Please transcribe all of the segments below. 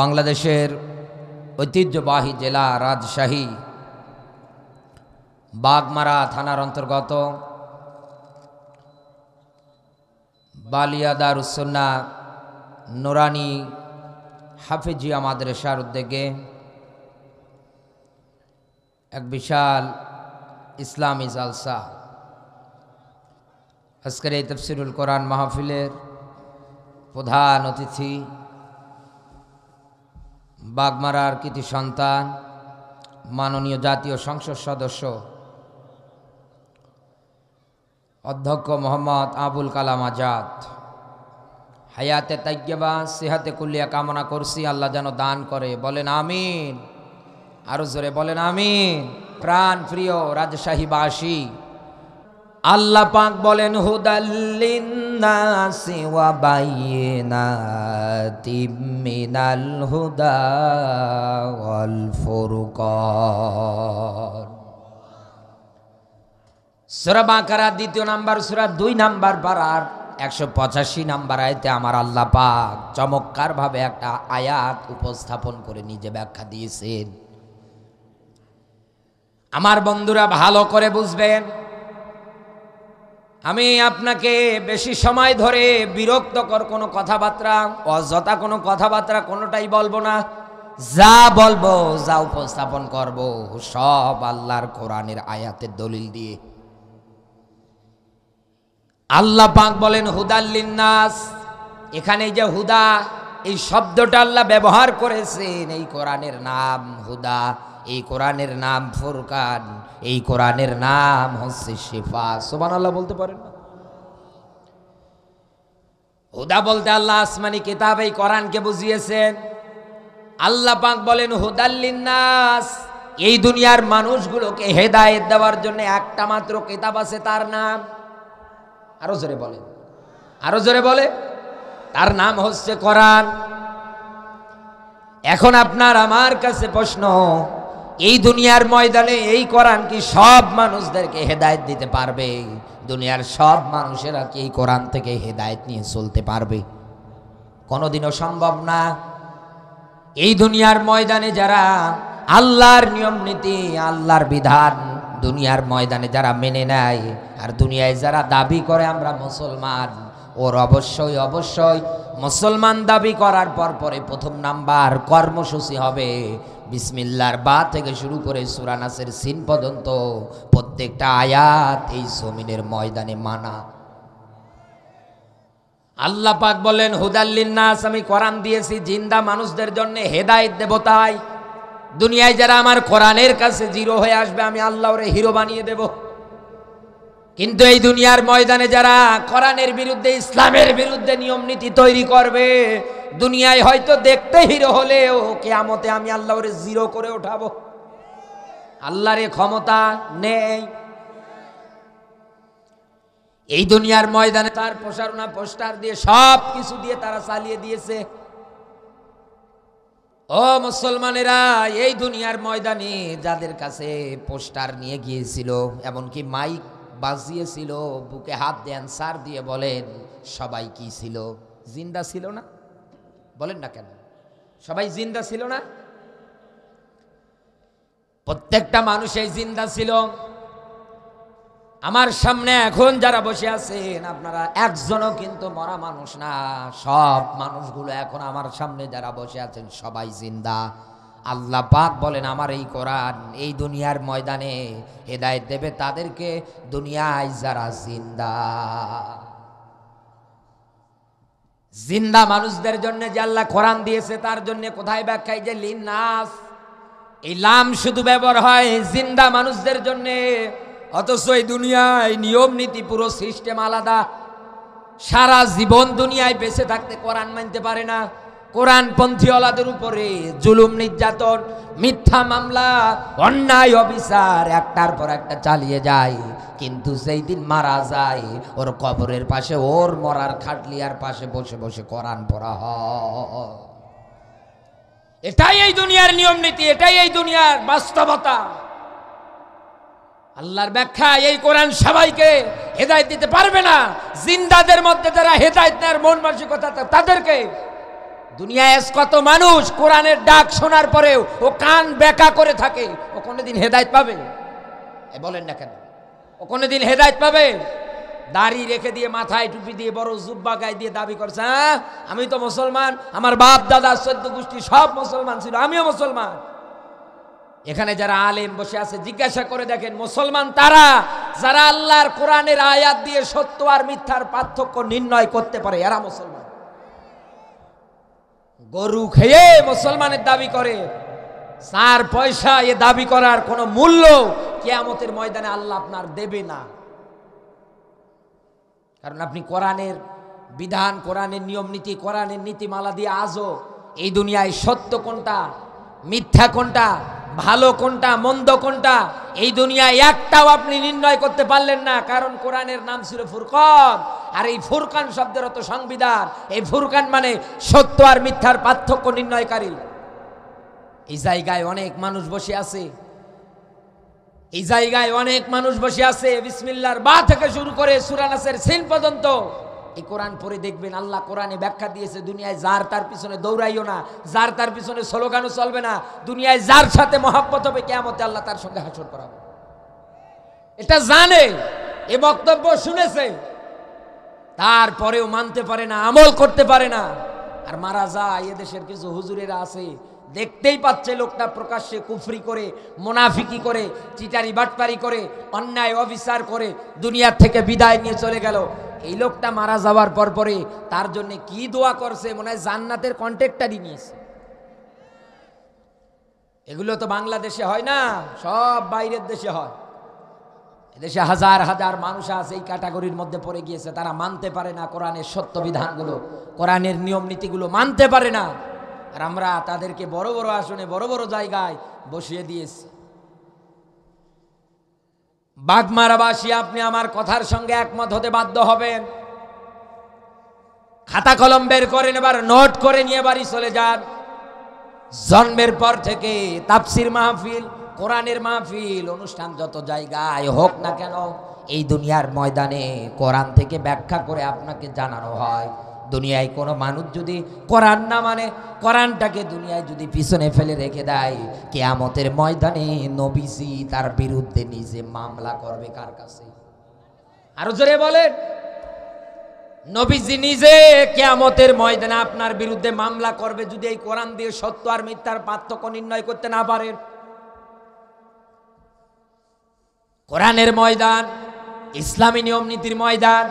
বাংলাদেশের ঐতিহ্যবাহী জেলা রাজশাহী বাগমারা থানার অন্তর্গত বালিয়াদারুসন্না নোরানি হাফিজিয়া মাদ্রাসার উদ্যোগে এক বিশাল ইসলামী জালসা আজকের এই তফসিরুল কোরআন মাহফিলের প্রধান অতিথি বাগমারার কৃতি সন্তান মাননীয় জাতীয় সংসদ সদস্য অধ্যক্ষ মোহাম্মদ আবুল কালাম আজাদ হায়াতে তাইজ্ঞেবা সেহাতে কুল্লিয়া কামনা করছি আল্লাহ যেন দান করে বলেন আমিন আরো জোরে বলেন আমিন প্রাণ প্রিয় রাজশাহীবাসী আল্লাহ পাক বলেন হুদাল্লিনাসি ওয়া হুদা দ্বিতীয় নাম্বার সুরা দুই নাম্বার পাড়ার একশো পঁচাশি নাম্বার আয়তে আমার আল্লাহ পাক চমৎকারভাবে একটা আয়াত উপস্থাপন করে নিজে ব্যাখ্যা দিয়েছেন আমার বন্ধুরা ভালো করে বুঝবেন আমি আপনাকে বেশি সময় ধরে বিরক্তকর কোনো কথাবার্তা অযথা কোনো কথাবার্তা কোনোটাই বলবো না যা বলবো যা উপস্থাপন করব সব আল্লাহর কোরআনের আয়াতের দলিল দিয়ে আল্লাহ পাক বলেন হুদাল্লিন্নাস এখানে যে হুদা এই শব্দটা আল্লাহ ব্যবহার করেছেন এই কোরআনের নাম হুদা এই কোরআনের নাম ফুরকান এই কোরআনের নাম হচ্ছে শেফা সুবান আল্লাহ বলতে পারেন না হুদা বলতে আল্লাহ আসমানি কিতাব এই কোরআনকে বুঝিয়েছেন আল্লাহ পাক বলেন নাস এই দুনিয়ার মানুষগুলোকে হেদায়েত দেওয়ার জন্য একটা মাত্র কিতাব আছে তার নাম আরো জোরে বলে আরো জোরে বলে তার নাম হচ্ছে কোরআন এখন আপনার আমার কাছে প্রশ্ন এই দুনিয়ার ময়দানে এই কোরআন কি সব মানুষদেরকে হেদায়ত দিতে পারবে দুনিয়ার সব মানুষেরা কি এই কোরআন থেকে হেদায়ত নিয়ে চলতে পারবে কোনোদিনও সম্ভব না এই দুনিয়ার ময়দানে যারা আল্লাহর নিয়ম নীতি আল্লাহর বিধান দুনিয়ার ময়দানে যারা মেনে নেয় আর দুনিয়ায় যারা দাবি করে আমরা মুসলমান ওর অবশ্যই অবশ্যই মুসলমান দাবি করার পর পরে প্রথম নাম্বার কর্মসূচি হবে বিসমিল্লার বা থেকে শুরু করে সুরানাসের সিন পর্যন্ত প্রত্যেকটা আয়াত এই জমিনের ময়দানে মানা আল্লাহ পাক বলেন হুদাল্লিনাস আমি কোরআন দিয়েছি জিন্দা মানুষদের জন্য হেদায়ত দেব তাই দুনিয়ায় যারা আমার কোরআনের কাছে জিরো হয়ে আসবে আমি আল্লাহরে হিরো বানিয়ে দেবো কিন্তু এই দুনিয়ার ময়দানে যারা কোরআনের বিরুদ্ধে ইসলামের বিরুদ্ধে নিয়ম নীতি তৈরি করবে দুনিয়ায় হয়তো দেখতে হিরো হলে ও কে আমতে আমি আল্লাহরে জিরো করে ওঠাবো আল্লাহরে ক্ষমতা নেই এই দুনিয়ার ময়দানে তার প্রসারণা পোস্টার দিয়ে সব কিছু দিয়ে তারা চালিয়ে দিয়েছে ও মুসলমানেরা এই দুনিয়ার ময়দানে যাদের কাছে পোস্টার নিয়ে গিয়েছিল এমনকি মাইক বাজিয়েছিল বুকে হাত দেন সার দিয়ে বলেন সবাই কি ছিল জিন্দা ছিল না বলেন না কেন সবাই জিন্দা ছিল না প্রত্যেকটা মানুষই জিন্দা ছিল আমার সামনে এখন যারা বসে আছেন আপনারা একজনও কিন্তু মরা মানুষ না সব মানুষগুলো এখন আমার সামনে যারা বসে আছেন সবাই জিন্দা আল্লাহ পাক বলেন আমার এই কোরআন এই দুনিয়ার ময়দানে হেদায়ত দেবে তাদেরকে দুনিয়ায় যারা জিন্দা জিন্দা মানুষদের জন্য যে আল্লাহ কোরআন দিয়েছে তার জন্য কোথায় ব্যাখ্যায় যে লিনাস এই লাম শুধু ব্যবহার হয় জিন্দা মানুষদের জন্য অথচ এই দুনিয়ায় নিয়ম নীতি পুরো সিস্টেম আলাদা সারা জীবন দুনিয়ায় বেঁচে থাকতে কোরআন মানতে পারে না পন্থীওয়ালাদের উপরে জুলুম নির্যাতন মিথ্যা মামলা অন্যায় অবিচার একটার পর একটা চালিয়ে যায় কিন্তু সেই দিন মারা যায় ওর কবরের পাশে ওর মরার খাটলিয়ার পাশে বসে বসে কোরআন পড়া হ এটাই এই দুনিয়ার নিয়ম নীতি এটাই এই দুনিয়ার বাস্তবতা আল্লাহর ব্যাখ্যা এই কোরআন সবাইকে হেদায়ত দিতে পারবে না জিন্দাদের মধ্যে যারা হেদায়ত মন মানসিকতা তাদেরকে দুনিয়ায় কত মানুষ কোরআনের ডাক শোনার পরেও ও কান বেকা করে থাকে ও কোনোদিন হেদায়ত পাবে বলেন না কেন ও কোনোদিন হেদায়ত পাবে দাড়ি রেখে দিয়ে মাথায় টুপি দিয়ে বড় জুব্বা গায়ে দিয়ে দাবি করছে হ্যাঁ আমি তো মুসলমান আমার বাপ দাদা সদ্য গোষ্ঠী সব মুসলমান ছিল আমিও মুসলমান এখানে যারা আলেম বসে আছে জিজ্ঞাসা করে দেখেন মুসলমান তারা যারা আল্লাহর কোরআনের আয়াত দিয়ে সত্য আর মিথ্যার পার্থক্য নির্ণয় করতে পারে এরা মুসলমান গরু খেয়ে মুসলমানের দাবি করে সার পয়সা এ দাবি করার কোনো মূল্য কেয়ামতের ময়দানে আল্লাহ আপনার দেবে না কারণ আপনি কোরআনের বিধান কোরআনের নিয়ম নীতি কোরআনের নীতিমালা দিয়ে আজও এই দুনিয়ায় সত্য কোনটা মিথ্যা কোনটা ভালো কোনটা মন্দ কোনটা এই দুনিয়ায় একটাও আপনি নির্ণয় করতে পারলেন না কারণ কোরআনের নাম ছিল ফুরকন আর এই ফুরকান শব্দের অত সংবিধান এই ফুরকান মানে সত্য আর মিথ্যার পার্থক্য নির্ণয়কারী এই জায়গায় অনেক মানুষ বসে আছে এই জায়গায় অনেক মানুষ বসে আছে বিসমিল্লার বা থেকে শুরু করে সুরানাসের সিন পর্যন্ত এই কোরআন পরে দেখবেন আল্লাহ কোরআনে ব্যাখ্যা দিয়েছে দুনিয়ায় যার তার পিছনে দৌড়াইও না যার তার পিছনে স্লোগানও চলবে না দুনিয়ায় যার সাথে মহাব্বত হবে কেমতে আল্লাহ তার সঙ্গে হাসর করাবে এটা জানে এ বক্তব্য শুনেছে তারপরেও মানতে পারে না আমল করতে পারে না আর মারা যায় এদেশের কিছু হুজুরেরা আছে দেখতেই পাচ্ছে লোকটা প্রকাশ্যে কুফরি করে মোনাফিকি করে চিটারি বাটপারি করে অন্যায় অবিচার করে দুনিয়ার থেকে বিদায় নিয়ে চলে গেল এই লোকটা মারা যাওয়ার পর পরে তার জন্য কি দোয়া করছে মনে হয় জান্নাতের দিয়ে নিয়েছে এগুলো তো বাংলাদেশে হয় না সব বাইরের দেশে হয় এদেশে হাজার হাজার মানুষ আছে এই ক্যাটাগরির মধ্যে পড়ে গিয়েছে তারা মানতে পারে না কোরআনের সত্য বিধানগুলো কোরআনের নিয়ম নীতিগুলো মানতে পারে না আর আমরা তাদেরকে বড় বড় আসনে বড় বড় জায়গায় বসিয়ে দিয়েছি বাগমারাবাসী আপনি আমার কথার সঙ্গে একমত হতে বাধ্য হবেন খাতা কলম বের করেন এবার নোট করে নিয়ে বাড়ি চলে যান জন্মের পর থেকে তাপসির মাহফিল কোরআনের মাহফিল অনুষ্ঠান যত জায়গায় হোক না কেন এই দুনিয়ার ময়দানে কোরআন থেকে ব্যাখ্যা করে আপনাকে জানানো হয় দুনিয়ায় কোনো মানুষ যদি কোরআন না মানে কোরআনটাকে দুনিয়ায় যদি পিছনে ফেলে রেখে দেয় কেয়ামতের ময়দানে নবীজি তার বিরুদ্ধে নিজে মামলা করবে কার কাছে আরো জোরে বলেন নবীজি নিজে কেয়ামতের ময়দানে আপনার বিরুদ্ধে মামলা করবে যদি এই কোরআন দিয়ে সত্য আর মিথ্যার পার্থক্য নির্ণয় করতে না পারেন কোরআনের ময়দান ইসলামী নিয়ম নীতির ময়দান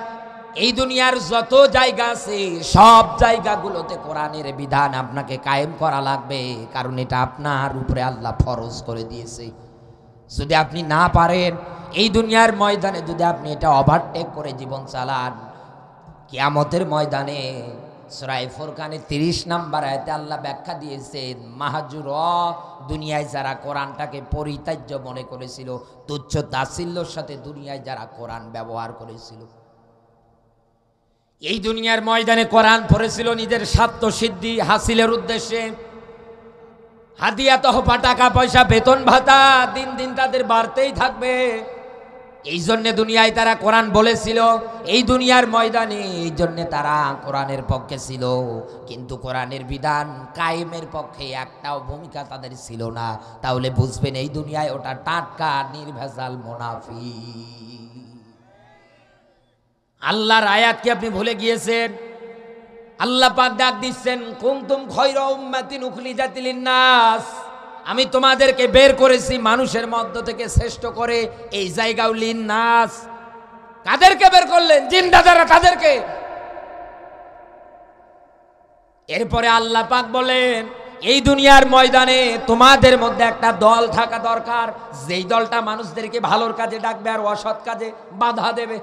এই দুনিয়ার যত জায়গা আছে সব জায়গাগুলোতে কোরআনের বিধান আপনাকে কায়েম করা লাগবে কারণ এটা আপনার উপরে আল্লাহ ফরজ করে দিয়েছে যদি আপনি না পারেন এই দুনিয়ার ময়দানে যদি আপনি এটা ওভারটেক করে জীবন চালান কিয়ামতের ময়দানে সরাই ফোরকানে তিরিশ নাম্বার আয়তে আল্লাহ ব্যাখ্যা দিয়েছেন মাহাজুর দুনিয়ায় যারা কোরআনটাকে পরিত্যাজ্য মনে করেছিল তুচ্ছ তাসিল্যর সাথে দুনিয়ায় যারা কোরআন ব্যবহার করেছিল এই দুনিয়ার ময়দানে কোরআন পড়েছিল নিজের স্বার্থ সিদ্ধি হাসিলের উদ্দেশ্যে হাদিয়া তহফা টাকা পয়সা বেতন ভাতা দিন দিন তাদের বাড়তেই থাকবে এই জন্যে দুনিয়ায় তারা কোরআন বলেছিল এই দুনিয়ার ময়দানে এই জন্যে তারা কোরআনের পক্ষে ছিল কিন্তু কোরআনের বিধান কায়েমের পক্ষে একটাও ভূমিকা তাদের ছিল না তাহলে বুঝবেন এই দুনিয়ায় ওটা টাটকা নির্ভেজাল মোনাফি আল্লাহর আয়াত কি আপনি ভুলে গিয়েছেন আল্লাহ পাক ডাক দিচ্ছেন কুমতুম খৈর উম্মাতিন উখলি জাতিলিন নাস আমি তোমাদেরকে বের করেছি মানুষের মধ্য থেকে শ্রেষ্ঠ করে এই জায়গাও লিন নাস কাদেরকে বের করলেন জিন দাদারা তাদেরকে এরপরে আল্লাহ পাক বলেন এই দুনিয়ার ময়দানে তোমাদের মধ্যে একটা দল থাকা দরকার যেই দলটা মানুষদেরকে ভালোর কাজে ডাকবে আর অসৎ কাজে বাধা দেবে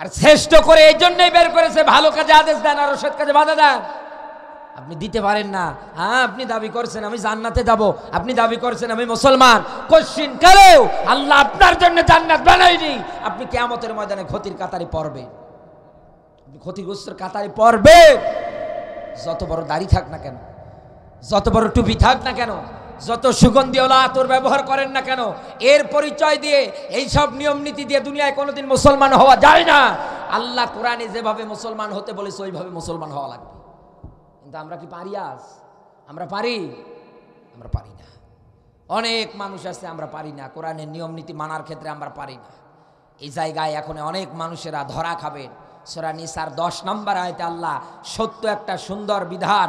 আর শ্রেষ্ঠ করে এই জন্যই বের করেছে ভালো কাজে আদেশ দেন আর ওষুধ কাজে বাধা দেন আপনি দিতে পারেন না হ্যাঁ আপনি দাবি করছেন আমি জান্নাতে যাব আপনি দাবি করছেন আমি মুসলমান কোশ্চিন কালেও আল্লাহ আপনার জন্য জান্নাত বানাইনি আপনি কেমতের ময়দানে ক্ষতির কাতারে পড়বে আপনি ক্ষতিগ্রস্তর কাতারে পড়বে যত বড় দাড়ি থাক না কেন যত বড় টুপি থাক না কেন যত সুগন্ধিওয়ালা আতর ব্যবহার করেন না কেন এর পরিচয় দিয়ে এই সব নিয়ম নীতি দিয়ে দুনিয়ায় কোনোদিন মুসলমান হওয়া যায় না আল্লাহ কোরআনে যেভাবে মুসলমান হতে বলেছে ওইভাবে মুসলমান হওয়া লাগবে কিন্তু আমরা কি পারি আজ আমরা পারি আমরা পারি না অনেক মানুষ আছে আমরা পারি না কোরআনের নিয়ম নীতি মানার ক্ষেত্রে আমরা পারি না এই জায়গায় এখন অনেক মানুষেরা ধরা খাবেন সোরা নিসার দশ নম্বর আয়তে আল্লাহ সত্য একটা সুন্দর বিধান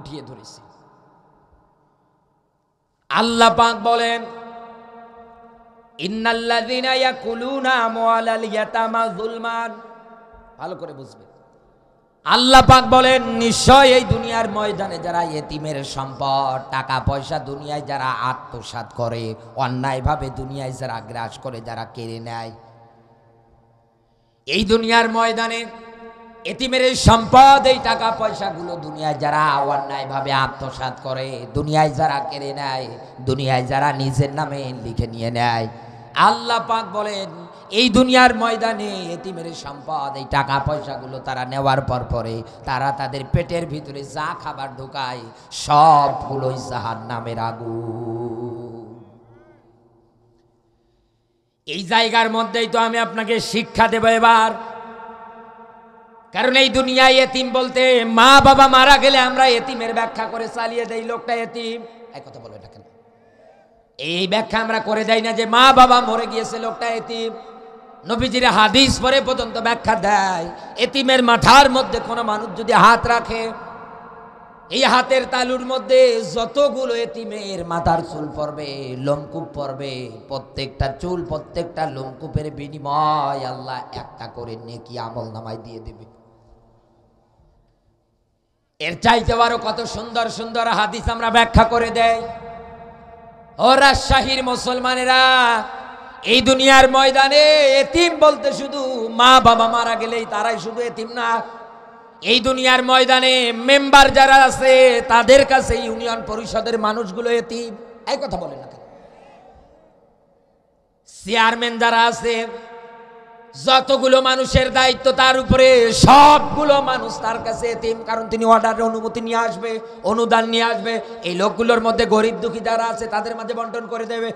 উঠিয়ে ধরেছে আল্লাহ পাক বলেন ভালো করে বুঝবে আল্লাহ পাক বলেন নিশ্চয় এই দুনিয়ার ময়দানে যারা এতিমের সম্পদ টাকা পয়সা দুনিয়ায় যারা আত্মসাত করে অন্যায়ভাবে দুনিয়ায় যারা গ্রাস করে যারা কেড়ে নেয় এই দুনিয়ার ময়দানে এতিমের এই সম্পদ এই টাকা পয়সাগুলো দুনিয়ায় যারা অন্যায়ভাবে আত্মসাত করে দুনিয়ায় যারা কেড়ে নেয় দুনিয়ায় যারা নিজের নামে লিখে নিয়ে নেয় আল্লাহ পাক বলেন এই দুনিয়ার ময়দানে এতিমের সম্পদ এই টাকা পয়সাগুলো তারা নেওয়ার পর পরে তারা তাদের পেটের ভিতরে যা খাবার ঢোকায় ফুলই জাহার নামের আগু এই জায়গার মধ্যেই তো আমি আপনাকে শিক্ষা দেব এবার কারণ এই দুনিয়ায় এতিম বলতে মা বাবা মারা গেলে আমরা এতিমের ব্যাখ্যা করে চালিয়ে দেই লোকটা এতিম এক কথা বলবে না এই ব্যাখ্যা আমরা করে দেই না যে মা বাবা মরে গিয়েছে লোকটা এতিম নবীজিরা হাদিস পরে পর্যন্ত ব্যাখ্যা দেয় এতিমের মাথার মধ্যে কোনো মানুষ যদি হাত রাখে এই হাতের তালুর মধ্যে যতগুলো এতিমের মাথার চুল পড়বে লোমকূপ পড়বে প্রত্যেকটা চুল প্রত্যেকটা লোমকূপের বিনিময় আল্লাহ একটা করে নেকি আমল নামায় দিয়ে দেবে এর চাইতে আরো কত সুন্দর সুন্দর হাদিস আমরা ব্যাখ্যা করে দেয় ও রাজশাহীর মুসলমানেরা এই দুনিয়ার ময়দানে এতিম বলতে শুধু মা বাবা মারা গেলেই তারাই শুধু এতিম না এই দুনিয়ার ময়দানে মেম্বার যারা আছে তাদের কাছে ইউনিয়ন পরিষদের মানুষগুলো এতিম এই কথা বলে না চেয়ারম্যান যারা আছে যতগুলো মানুষের দায়িত্ব তার উপরে সবগুলো মানুষ তার কাছে এতিম কারণ তিনি অর্ডারের অনুমতি নিয়ে আসবে অনুদান নিয়ে আসবে এই লোকগুলোর মধ্যে গরিব দুঃখী যারা আছে তাদের মাঝে বন্টন করে দেবে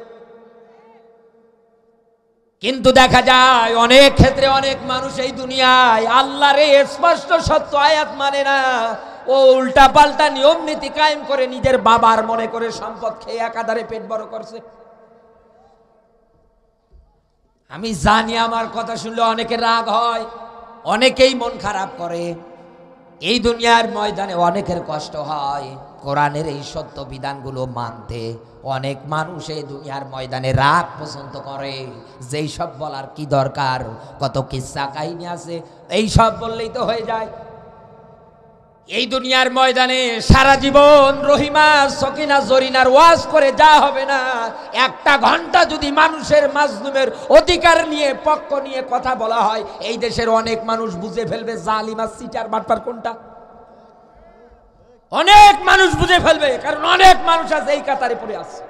কিন্তু দেখা যায় অনেক ক্ষেত্রে অনেক মানুষ এই দুনিয়ায় আল্লাহর এই স্পষ্ট সত্য আয়াত মানে না ও উল্টা পাল্টা নিয়ম নীতি কায়েম করে নিজের বাবার মনে করে সম্পদ খেয়ে একাধারে পেট বড় করছে আমি জানি আমার কথা শুনলে অনেকে রাগ হয় অনেকেই মন খারাপ করে এই দুনিয়ার ময়দানে অনেকের কষ্ট হয় কোরআনের এই সত্য বিধানগুলো মানতে অনেক মানুষ এই দুনিয়ার ময়দানে রাগ পছন্দ করে যেই সব বলার কি দরকার কত কিসা কাহিনী আছে এই সব বললেই তো হয়ে যায় এই দুনিয়ার ময়দানে সারা জীবন রহিমা সকিনা জরিনার ওয়াজ করে যা হবে না একটা ঘন্টা যদি মানুষের মাজলুমের অধিকার নিয়ে পক্ষ নিয়ে কথা বলা হয় এই দেশের অনেক মানুষ বুঝে ফেলবে জালিমা সিটার বাটপার কোনটা অনেক মানুষ বুঝে ফেলবে কারণ অনেক মানুষ আছে এই কাতারে পড়ে আছে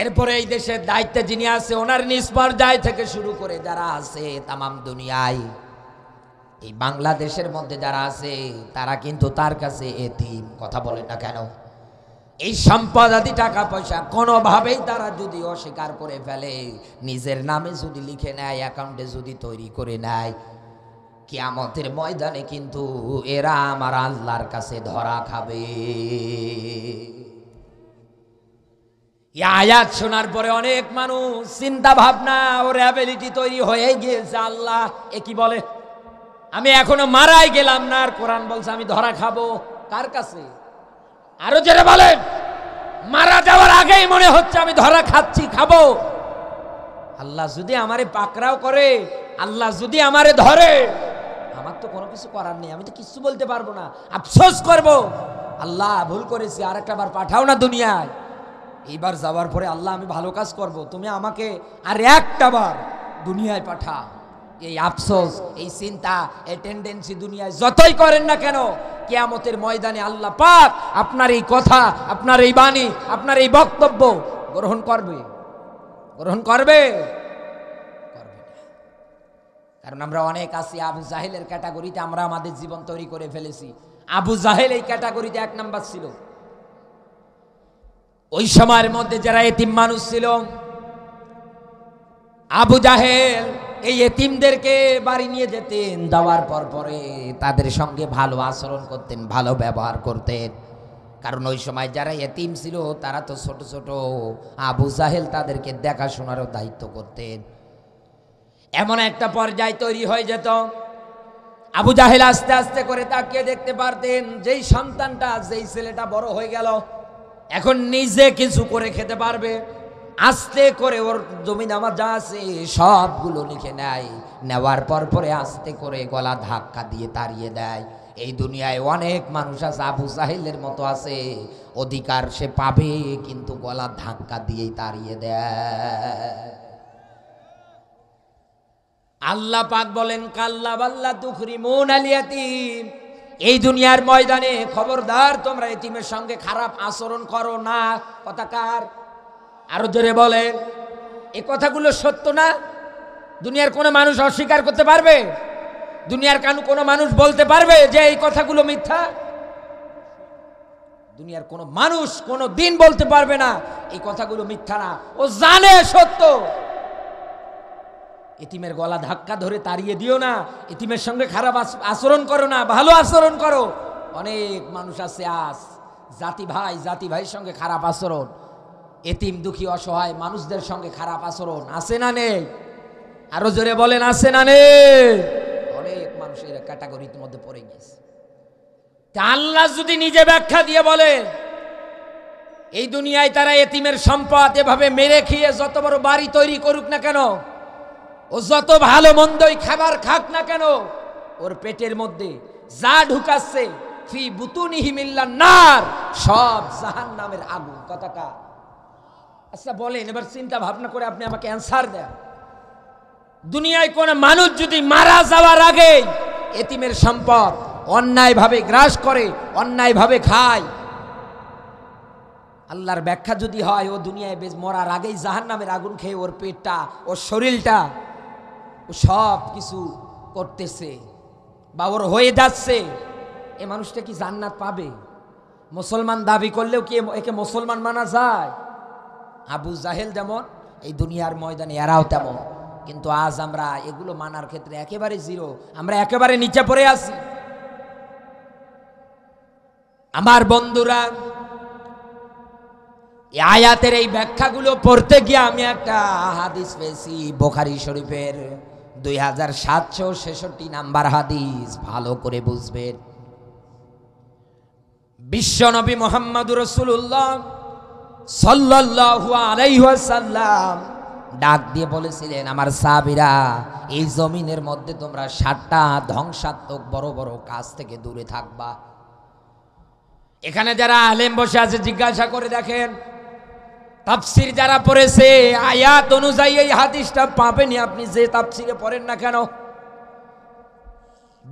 এরপরে এই দেশের দায়িত্বে যিনি আছে ওনার নিষ্পর্যায় থেকে শুরু করে যারা আছে তামাম দুনিয়ায় এই বাংলাদেশের মধ্যে যারা আছে তারা কিন্তু তার কাছে এতিম কথা বলেন না কেন এই সম্পদ আদি টাকা পয়সা কোনোভাবেই তারা যদি অস্বীকার করে ফেলে নিজের নামে যদি লিখে নেয় অ্যাকাউন্টে যদি তৈরি করে নেয় কিয়ামতের ময়দানে কিন্তু এরা আমার আল্লাহর কাছে ধরা খাবে আয়াত শোনার পরে অনেক মানুষ চিন্তা ভাবনা ও অ্যাবিলিটি তৈরি হয়ে গিয়েছে আল্লাহ এ কি বলে আমি এখনো মারাই গেলাম না আর কোরআন বলছে আমি ধরা খাবো কার কাছে আরো যেটা বলেন মারা যাওয়ার আগেই মনে হচ্ছে আমি ধরা খাচ্ছি খাবো আল্লাহ যদি আমারে পাকড়াও করে আল্লাহ যদি আমারে ধরে আমার তো কোনো কিছু করার নেই আমি তো কিছু বলতে পারবো না আফসোস করব আল্লাহ ভুল করেছি আর একটা বার পাঠাও না দুনিয়ায় এইবার যাওয়ার পরে আল্লাহ আমি ভালো কাজ করব তুমি আমাকে আর একটা বার দুনিয়ায় পাঠাও এই আফসোস এই চিন্তা এই টেন্ডেন্সি দুনিয়ায় যতই করেন না কেন কেয়ামতের ময়দানে আল্লাহ পাক আপনার এই কথা আপনার এই বাণী আপনার এই বক্তব্য গ্রহণ করবে গ্রহণ করবে কারণ আমরা অনেক আছি আবু জাহেলের ক্যাটাগরিতে আমরা আমাদের জীবন তৈরি করে ফেলেছি আবু জাহেল এই ক্যাটাগরিতে এক নাম্বার ছিল ওই সময়ের মধ্যে যারা এতিম মানুষ ছিল আবু জাহেল এই এতিমদেরকে বাড়ি নিয়ে যেতেন দেওয়ার পর পরে তাদের সঙ্গে ভালো আচরণ করতেন ভালো ব্যবহার করতেন কারণ ওই সময় যারা এতিম ছিল তারা তো ছোট ছোট আবু জাহেল তাদেরকে দেখাশোনারও দায়িত্ব করতেন এমন একটা পর্যায় তৈরি হয়ে যেত আবু জাহেল আস্তে আস্তে করে তাকিয়ে দেখতে পারতেন যেই সন্তানটা যেই ছেলেটা বড় হয়ে গেল এখন নিজে কিছু করে খেতে পারবে আস্তে করে ওর জমি নামা যা আছে সবগুলো লিখে নেয় নেওয়ার পর পরে আস্তে করে গলা ধাক্কা দিয়ে তাড়িয়ে দেয় এই দুনিয়ায় অনেক মানুষ আছে আবু সাহিলের মতো আছে অধিকার সে পাবে কিন্তু গলা ধাক্কা দিয়েই তাড়িয়ে দেয় আল্লাহ পাক বলেন কাল্লা বাল্লা তুখরি মন আলিয়াতি এই দুনিয়ার ময়দানে খবরদার তোমরা এতিমের সঙ্গে খারাপ আচরণ করো না কথা কার আরো জোরে বলে এ কথাগুলো সত্য না দুনিয়ার কোনো মানুষ অস্বীকার করতে পারবে দুনিয়ার কানু কোনো মানুষ বলতে পারবে যে এই কথাগুলো মিথ্যা দুনিয়ার কোনো মানুষ কোনো দিন বলতে পারবে না এই কথাগুলো মিথ্যা না ও জানে সত্য এতিমের গলা ধাক্কা ধরে তাড়িয়ে দিও না এতিমের সঙ্গে খারাপ আচরণ করো না ভালো আচরণ করো অনেক মানুষ আছে আস জাতি ভাই জাতি ভাইয়ের সঙ্গে খারাপ আচরণ এতিম দুঃখী অসহায় মানুষদের সঙ্গে খারাপ আচরণ আছে না নেই আরো জোরে বলেন আছে না নেই অনেক মানুষের ক্যাটাগরির মধ্যে পড়ে গেছে তা আল্লাহ যদি নিজে ব্যাখ্যা দিয়ে বলেন এই দুনিয়ায় তারা এতিমের সম্পদ এভাবে মেরে খেয়ে যত বড় বাড়ি তৈরি করুক না কেন ও যত ভালো মন্দই খাবার খাক না কেন ওর পেটের মধ্যে যা ঢুকাচ্ছে ফি বুতুনিহিমিল্লা নার সব জাহান নামের আগুন কথাটা আচ্ছা বলেন এবার চিন্তা ভাবনা করে আপনি আমাকে অ্যান্সার দেন দুনিয়ায় কোন মানুষ যদি মারা যাওয়ার আগে এতিমের সম্পদ অন্যায়ভাবে গ্রাস করে অন্যায়ভাবে খায় আল্লাহর ব্যাখ্যা যদি হয় ও দুনিয়ায় বেশ মরার আগেই জাহান নামের আগুন খেয়ে ওর পেটটা ওর শরীরটা ও সব কিছু করতেছে বা ওর হয়ে যাচ্ছে এ মানুষটা কি জান্নাত পাবে মুসলমান দাবি করলেও কি একে মুসলমান মানা যায় আবু জাহেল যেমন এই দুনিয়ার ময়দানে এরাও তেমন কিন্তু আজ আমরা এগুলো মানার ক্ষেত্রে একেবারে জিরো আমরা একেবারে নিচে পড়ে আছি আমার বন্ধুরা আয়াতের এই ব্যাখ্যাগুলো পড়তে গিয়ে আমি একটা হাদিস পেয়েছি বোখারি শরীফের দুই হাজার সাতশো ছেষট্টি নাম্বার হাদিস ভালো করে বুঝবেন বিশ্বনবী মোহাম্মদ রসুল্লাহ সাল্লাম ডাক দিয়ে বলেছিলেন আমার সাবিরা এই জমিনের মধ্যে তোমরা সাতটা ধ্বংসাত্মক বড় বড় কাজ থেকে দূরে থাকবা এখানে যারা আলেম বসে আছে জিজ্ঞাসা করে দেখেন তাপসির যারা পড়েছে আয়াত অনুযায়ী এই হাদিসটা পাবেনি আপনি যে তাপসিরে পড়েন না কেন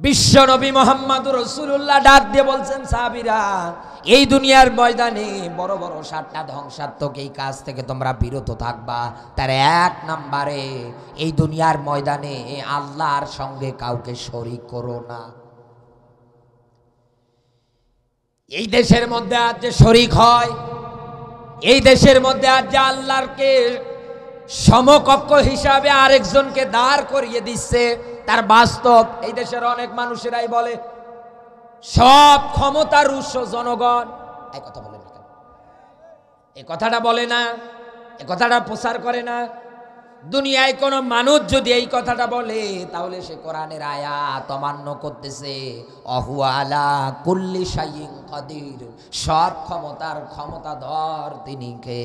বিশ্ব নবী রসুল্লাহ ডাক দিয়ে বলছেন সাবিরা এই দুনিয়ার ময়দানে বড় বড় সাতটা ধ্বংসাত্মক এই কাজ থেকে তোমরা বিরত থাকবা তার এক নম্বরে এই দুনিয়ার ময়দানে আল্লাহর সঙ্গে কাউকে শরিক করো না এই দেশের মধ্যে আজ যে শরিক হয় এই দেশের মধ্যে আজ যে আল্লাহকে সমকক্ষ হিসাবে আরেকজনকে দাঁড় করিয়ে দিচ্ছে তার বাস্তব এই দেশের অনেক মানুষেরাই বলে সব ক্ষমতার উৎস জনগণ এই কথা বলে না এই কথাটা বলে না এ কথাটা প্রচার করে না দুনিয়ায় কোনো মানুষ যদি এই কথাটা বলে তাহলে সে কোরআনের আয়াত অমান্য করতেছে আলা কুল্লি শাইং কদির সব ক্ষমতার ক্ষমতাধর তিনি কে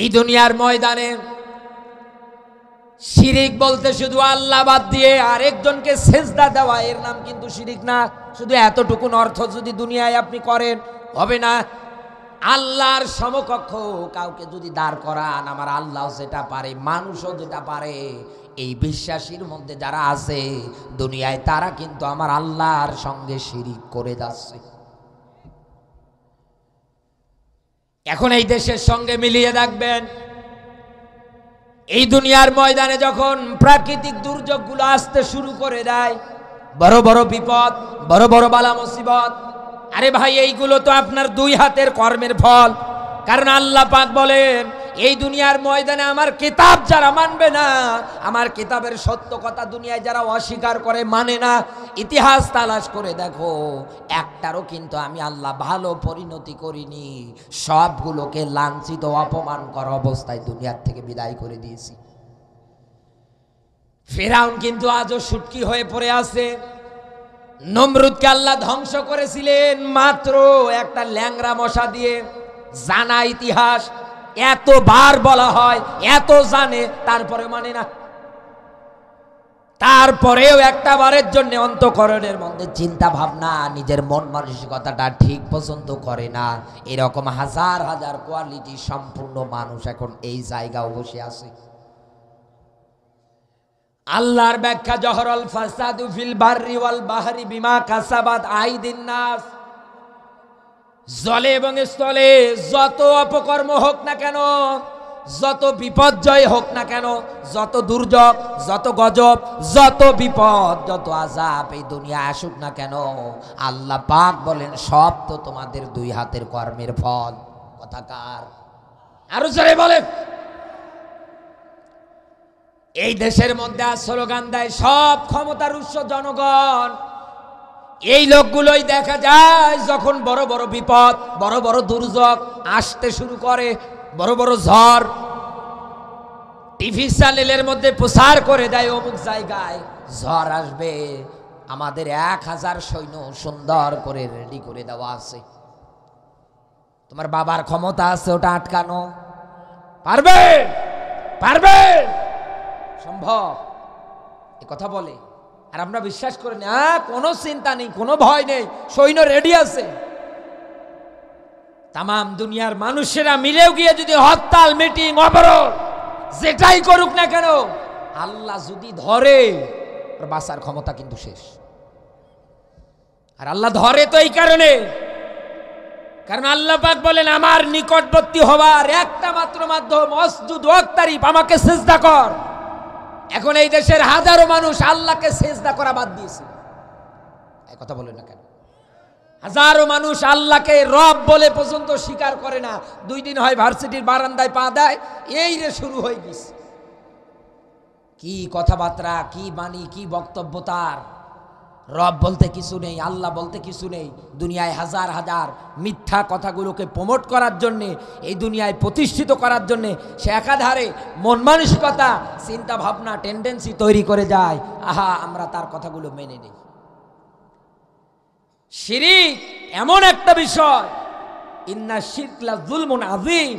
এই দুনিয়ার ময়দানে শিরিক বলতে শুধু আল্লাহ বাদ দিয়ে আরেকজনকে সেজদা দেওয়া এর নাম কিন্তু শিরিক না শুধু এতটুকুন অর্থ যদি দুনিয়ায় আপনি করেন হবে না আল্লাহর সমকক্ষ কাউকে যদি দাঁড় করান আমার আল্লাহ যেটা পারে মানুষও যেটা পারে এই বিশ্বাসীর মধ্যে যারা আছে দুনিয়ায় তারা কিন্তু আমার আল্লাহর সঙ্গে শিরিক করে যাচ্ছে এখন এই দেশের সঙ্গে মিলিয়ে দেখবেন এই দুনিয়ার ময়দানে যখন প্রাকৃতিক দুর্যোগগুলো আসতে শুরু করে দেয় বড় বড় বিপদ বড় বড় বালা মুসিবত আরে ভাই এইগুলো তো আপনার দুই হাতের কর্মের ফল কারণ আল্লাহ পাক বলেন এই দুনিয়ার ময়দানে আমার কিতাব যারা মানবে না আমার কিতাবের সত্য কথা দুনিয়ায় যারা অস্বীকার করে মানে না ইতিহাস তালাশ করে দেখো একটারও কিন্তু আমি আল্লাহ ভালো পরিণতি করিনি সবগুলোকে লাঞ্ছিত অপমান করা অবস্থায় দুনিয়ার থেকে বিদায় করে দিয়েছি ফেরাউন কিন্তু আজও সুটকি হয়ে পড়ে আছে নমরুদকে আল্লাহ ধ্বংস করেছিলেন মাত্র একটা ল্যাংরা মশা দিয়ে জানা ইতিহাস এত বার বলা হয় এত জানে তারপরে মানে না তারপরেও একটা বারের জন্য অন্তকরণের মধ্যে চিন্তা ভাবনা নিজের মন মানসিকতাটা ঠিক পছন্দ করে না এরকম হাজার হাজার কোয়ালিটি সম্পূর্ণ মানুষ এখন এই জায়গায় বসে আছে আল্লাহর ব্যাখ্যা জহরল ফাসাদু ফিল বাহরি ওয়াল বাহরি বিমা কাসাবাদ আইদিন নাস জলে এবং স্থলে যত অপকর্ম হোক না কেন যত বিপর্যয় হোক না কেন যত দুর্যোগ যত গজব যত বিপদ যত আজাব এই দুনিয়া আসুক না কেন আল্লাহ পাক বলেন সব তো তোমাদের দুই হাতের কর্মের ফল কথাকার আরো জোরে বলেন এই দেশের মধ্যে আর স্লোগান দেয় সব ক্ষমতার উৎস জনগণ এই লোকগুলোই দেখা যায় যখন বড় বড় বিপদ বড় বড় দুর্যোগ আসতে শুরু করে বড় বড় ঝড় টিভি চ্যানেলের মধ্যে প্রচার করে দেয় অমুক জায়গায় ঝড় আসবে আমাদের এক হাজার সৈন্য সুন্দর করে রেডি করে দেওয়া আছে তোমার বাবার ক্ষমতা আছে ওটা আটকানো পারবে পারবে সম্ভব এ কথা বলে আর আমরা বিশ্বাস করি না কোনো চিন্তা নেই কোনো ভয় নেই সৈন্য রেডি আছে তাম দুনিয়ার মানুষেরা মিলেও গিয়ে যদি হরতাল মিটিং অবরোধ যেটাই করুক না কেন আল্লাহ যদি ধরে বাঁচার ক্ষমতা কিন্তু শেষ আর আল্লাহ ধরে তো এই কারণে কারণ আল্লাহ পাক বলেন আমার নিকটবর্তী হওয়ার একটা মাত্র মাধ্যম অসজুদ ওয়াক্তারিফ আমাকে চেষ্টা কর এখন এই দেশের হাজারো মানুষ আল্লাহকে সেজদা করা বাদ দিয়েছে এক কথা বলে না কেন হাজারো মানুষ আল্লাহকে রব বলে পর্যন্ত স্বীকার করে না দুই দিন হয় ভার্সিটির বারান্দায় পা দেয় এই রে শুরু হয়ে গেছে কি কথাবার্তা কি বাণী কি বক্তব্য তার রব বলতে কিছু নেই আল্লাহ বলতে কিছু নেই দুনিয়ায় হাজার হাজার মিথ্যা কথাগুলোকে প্রমোট করার জন্যে এই দুনিয়ায় প্রতিষ্ঠিত করার জন্যে সে একাধারে মন মানসিকতা চিন্তা ভাবনা টেন্ডেন্সি তৈরি করে যায় আহা আমরা তার কথাগুলো মেনে নিই শিরিক এমন একটা বিষয় ইন্না শিরকলা জুলমুন আজিম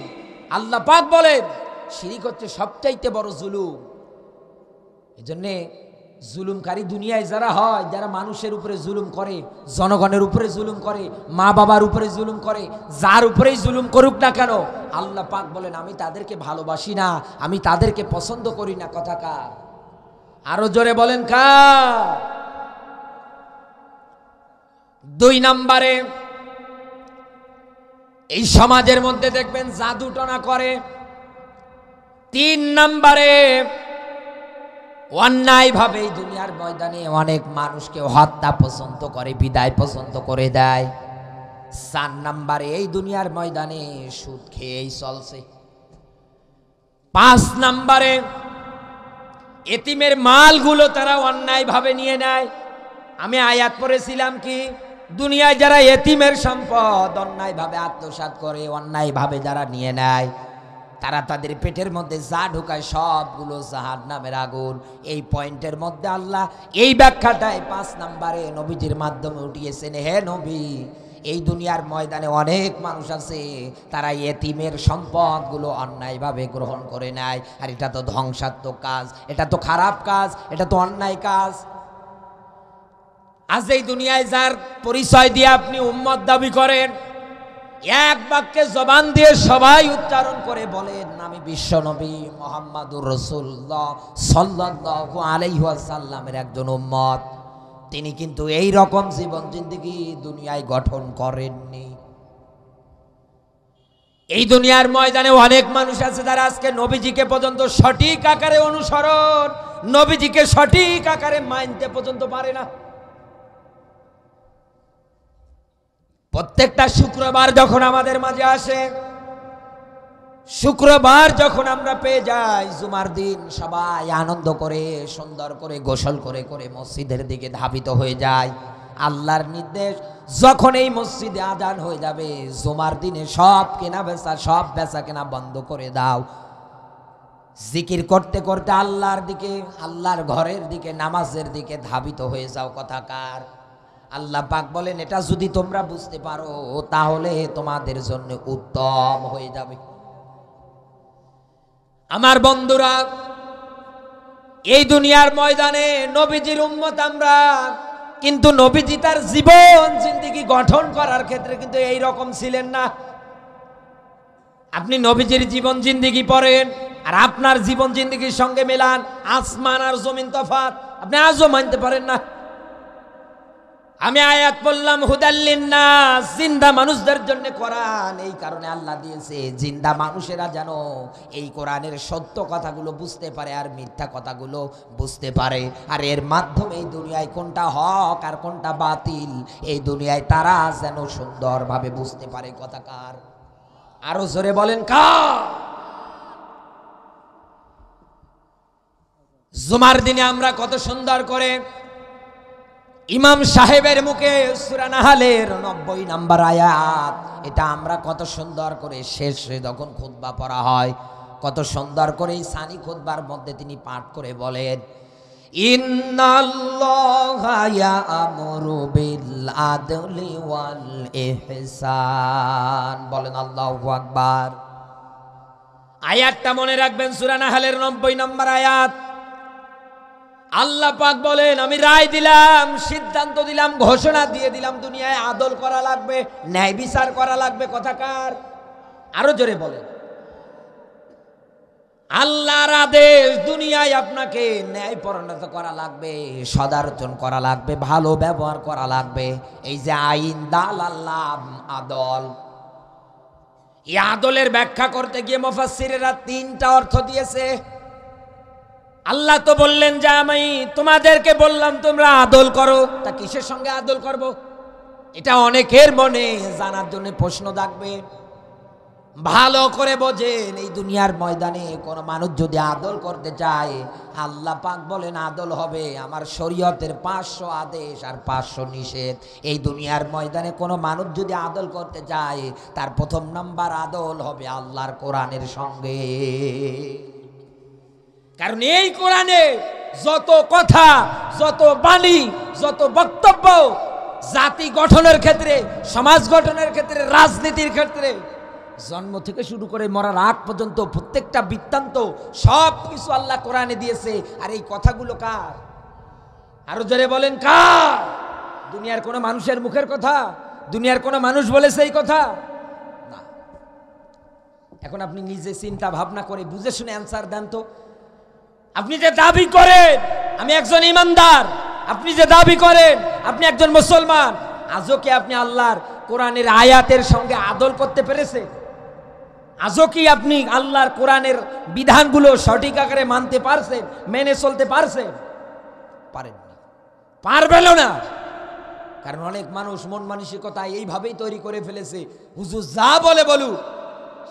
আল্লাহ পাক বলেন শিরিক হচ্ছে সবচাইতে বড় জুলুম এজন্যে জুলুমকারী দুনিয়ায় যারা হয় যারা মানুষের উপরে জুলুম করে জনগণের উপরে জুলুম করে মা বাবার উপরে জুলুম করে যার উপরেই জুলুম করুক না কেন আল্লাহ পাক বলেন আমি তাদেরকে ভালোবাসি না আমি তাদেরকে পছন্দ করি না কথা কার আরো জোরে বলেন কা দুই নাম্বারে এই সমাজের মধ্যে দেখবেন জাদুটনা করে তিন নাম্বারে অন্যায়ভাবে এই দুনিয়ার ময়দানে অনেক মানুষকে হত্যা পছন্দ করে বিদায় পছন্দ করে দেয় চার নাম্বারে এই দুনিয়ার ময়দানে সুদ খেয়েই চলছে পাঁচ নাম্বারে এতিমের মালগুলো তারা অন্যায়ভাবে নিয়ে নেয় আমি আয়াত পড়েছিলাম কি দুনিয়ায় যারা এতিমের সম্পদ অন্যায়ভাবে আত্মসাত করে অন্যায়ভাবে যারা নিয়ে নেয় তারা তাদের পেটের মধ্যে যা ঢুকায় সবগুলো জাহান নামের আগুন এই পয়েন্টের মধ্যে আল্লাহ এই ব্যাখ্যাটাই পাঁচ নাম্বারে নবীজির মাধ্যমে উঠিয়েছেন হে নবী এই দুনিয়ার ময়দানে অনেক মানুষ আছে তারা এতিমের সম্পদগুলো অন্যায়ভাবে গ্রহণ করে নেয় আর এটা তো ধ্বংসাত্মক কাজ এটা তো খারাপ কাজ এটা তো অন্যায় কাজ আজ এই দুনিয়ায় যার পরিচয় দিয়ে আপনি উম্মত দাবি করেন এক বাক্যে জবান দিয়ে সবাই উচ্চারণ করে বলেন আমি বিশ্বনবী মোহাম্মদুর রসুল্লাহ সাল্লাহ সাল্লামের একজন উম্মত তিনি কিন্তু এই রকম জীবন জিন্দিগি দুনিয়ায় গঠন করেননি এই দুনিয়ার ময়দানে অনেক মানুষ আছে যারা আজকে নবীজিকে পর্যন্ত সঠিক আকারে অনুসরণ নবীজিকে সঠিক আকারে মানতে পর্যন্ত পারে না প্রত্যেকটা শুক্রবার যখন আমাদের মাঝে আসে শুক্রবার যখন আমরা পেয়ে যাই জুমার দিন সবাই আনন্দ করে সুন্দর করে গোসল করে করে মসজিদের দিকে ধাবিত হয়ে যায় আল্লাহর নির্দেশ যখন এই মসজিদে আজান হয়ে যাবে জুমার দিনে সব কেনা বেচা সব বেচা কেনা বন্ধ করে দাও জিকির করতে করতে আল্লাহর দিকে আল্লাহর ঘরের দিকে নামাজের দিকে ধাবিত হয়ে যাও কথাকার আল্লাহ পাক বলেন এটা যদি তোমরা বুঝতে পারো তাহলে তোমাদের জন্য উত্তম হয়ে যাবে আমার বন্ধুরা এই দুনিয়ার ময়দানে নবীজির উম্মত আমরা কিন্তু নবীজি তার জীবন জিন্দিগি গঠন করার ক্ষেত্রে কিন্তু এই রকম ছিলেন না আপনি নবীজির জীবন জিন্দিগি পড়েন আর আপনার জীবন জিন্দিগির সঙ্গে মেলান আসমান আর জমিন তফাত আপনি আজও মানতে পারেন না আমি আয়াত বললাম হুদাল্লিন্না জিন্দা মানুষদের জন্য কোরআন এই কারণে আল্লাহ দিয়েছে জিন্দা মানুষেরা যেন এই কোরআনের সত্য কথাগুলো বুঝতে পারে আর মিথ্যা কথাগুলো বুঝতে পারে আর এর মাধ্যমে এই দুনিয়ায় কোনটা হক আর কোনটা বাতিল এই দুনিয়ায় তারা যেন সুন্দরভাবে বুঝতে পারে কথাকার আরো জোরে বলেন কা জুমার দিনে আমরা কত সুন্দর করে ইমাম সাহেবের মুখে সুরানাহালের নব্বই নাম্বার আয়াত এটা আমরা কত সুন্দর করে শেষে যখন খুদ্া পড়া হয় কত সুন্দর করে সানি খুদ্বার মধ্যে তিনি পাঠ করে বলেন বলেন আল্লাহ আকবার আয়াতটা মনে রাখবেন সুরানাহালের নব্বই নম্বর আয়াত আল্লাহ পাক বলেন আমি রায় দিলাম সিদ্ধান্ত দিলাম ঘোষণা দিয়ে দিলাম দুনিয়ায় আদল করা লাগবে ন্যায় বিচার করা লাগবে কথাকার আরো জোরে বলেন আল্লাহর আদেশ দুনিয়ায় আপনাকে ন্যায় পরিণত করা লাগবে সদার্জন করা লাগবে ভালো ব্যবহার করা লাগবে এই যে আইন দাল আল্লাহ আদল এই আদলের ব্যাখ্যা করতে গিয়ে মুফাসসিরেরা তিনটা অর্থ দিয়েছে আল্লাহ তো বললেন যে আমি তোমাদেরকে বললাম তোমরা আদল করো তা কিসের সঙ্গে আদল করব। এটা অনেকের মনে জানার জন্য প্রশ্ন থাকবে ভালো করে বোঝেন এই দুনিয়ার ময়দানে কোনো মানুষ যদি আদল করতে চায় আল্লাহ পাক বলেন আদল হবে আমার শরীয়তের পাঁচশো আদেশ আর পাঁচশো নিষেধ এই দুনিয়ার ময়দানে কোনো মানুষ যদি আদল করতে চায় তার প্রথম নাম্বার আদল হবে আল্লাহর কোরআনের সঙ্গে কারণ এই কোরআনে যত কথা যত বাণী যত বক্তব্য জাতি গঠনের ক্ষেত্রে সমাজ গঠনের ক্ষেত্রে রাজনীতির ক্ষেত্রে জন্ম থেকে শুরু করে মরার আগ পর্যন্ত প্রত্যেকটা বৃত্তান্ত সব কিছু আল্লাহ কোরআনে দিয়েছে আর এই কথাগুলো কার আরো জোরে বলেন কার দুনিয়ার কোনো মানুষের মুখের কথা দুনিয়ার কোনো মানুষ বলেছে এই কথা এখন আপনি নিজে চিন্তা ভাবনা করে বুঝে শুনে অ্যান্সার দেন তো আপনি যে দাবি করেন আমি একজন ইমানদার আপনি যে দাবি করেন আপনি একজন মুসলমান আজও কি আপনি আল্লাহর কোরআনের আয়াতের সঙ্গে আদল করতে পেরেছেন আজও কি আপনি আল্লাহর কোরআনের বিধানগুলো সঠিক আকারে মানতে পারছেন মেনে চলতে পারছেন পারেন পারবেন না কারণ অনেক মানুষ মন মানসিকতা এইভাবেই তৈরি করে ফেলেছে হুজুর যা বলে বলু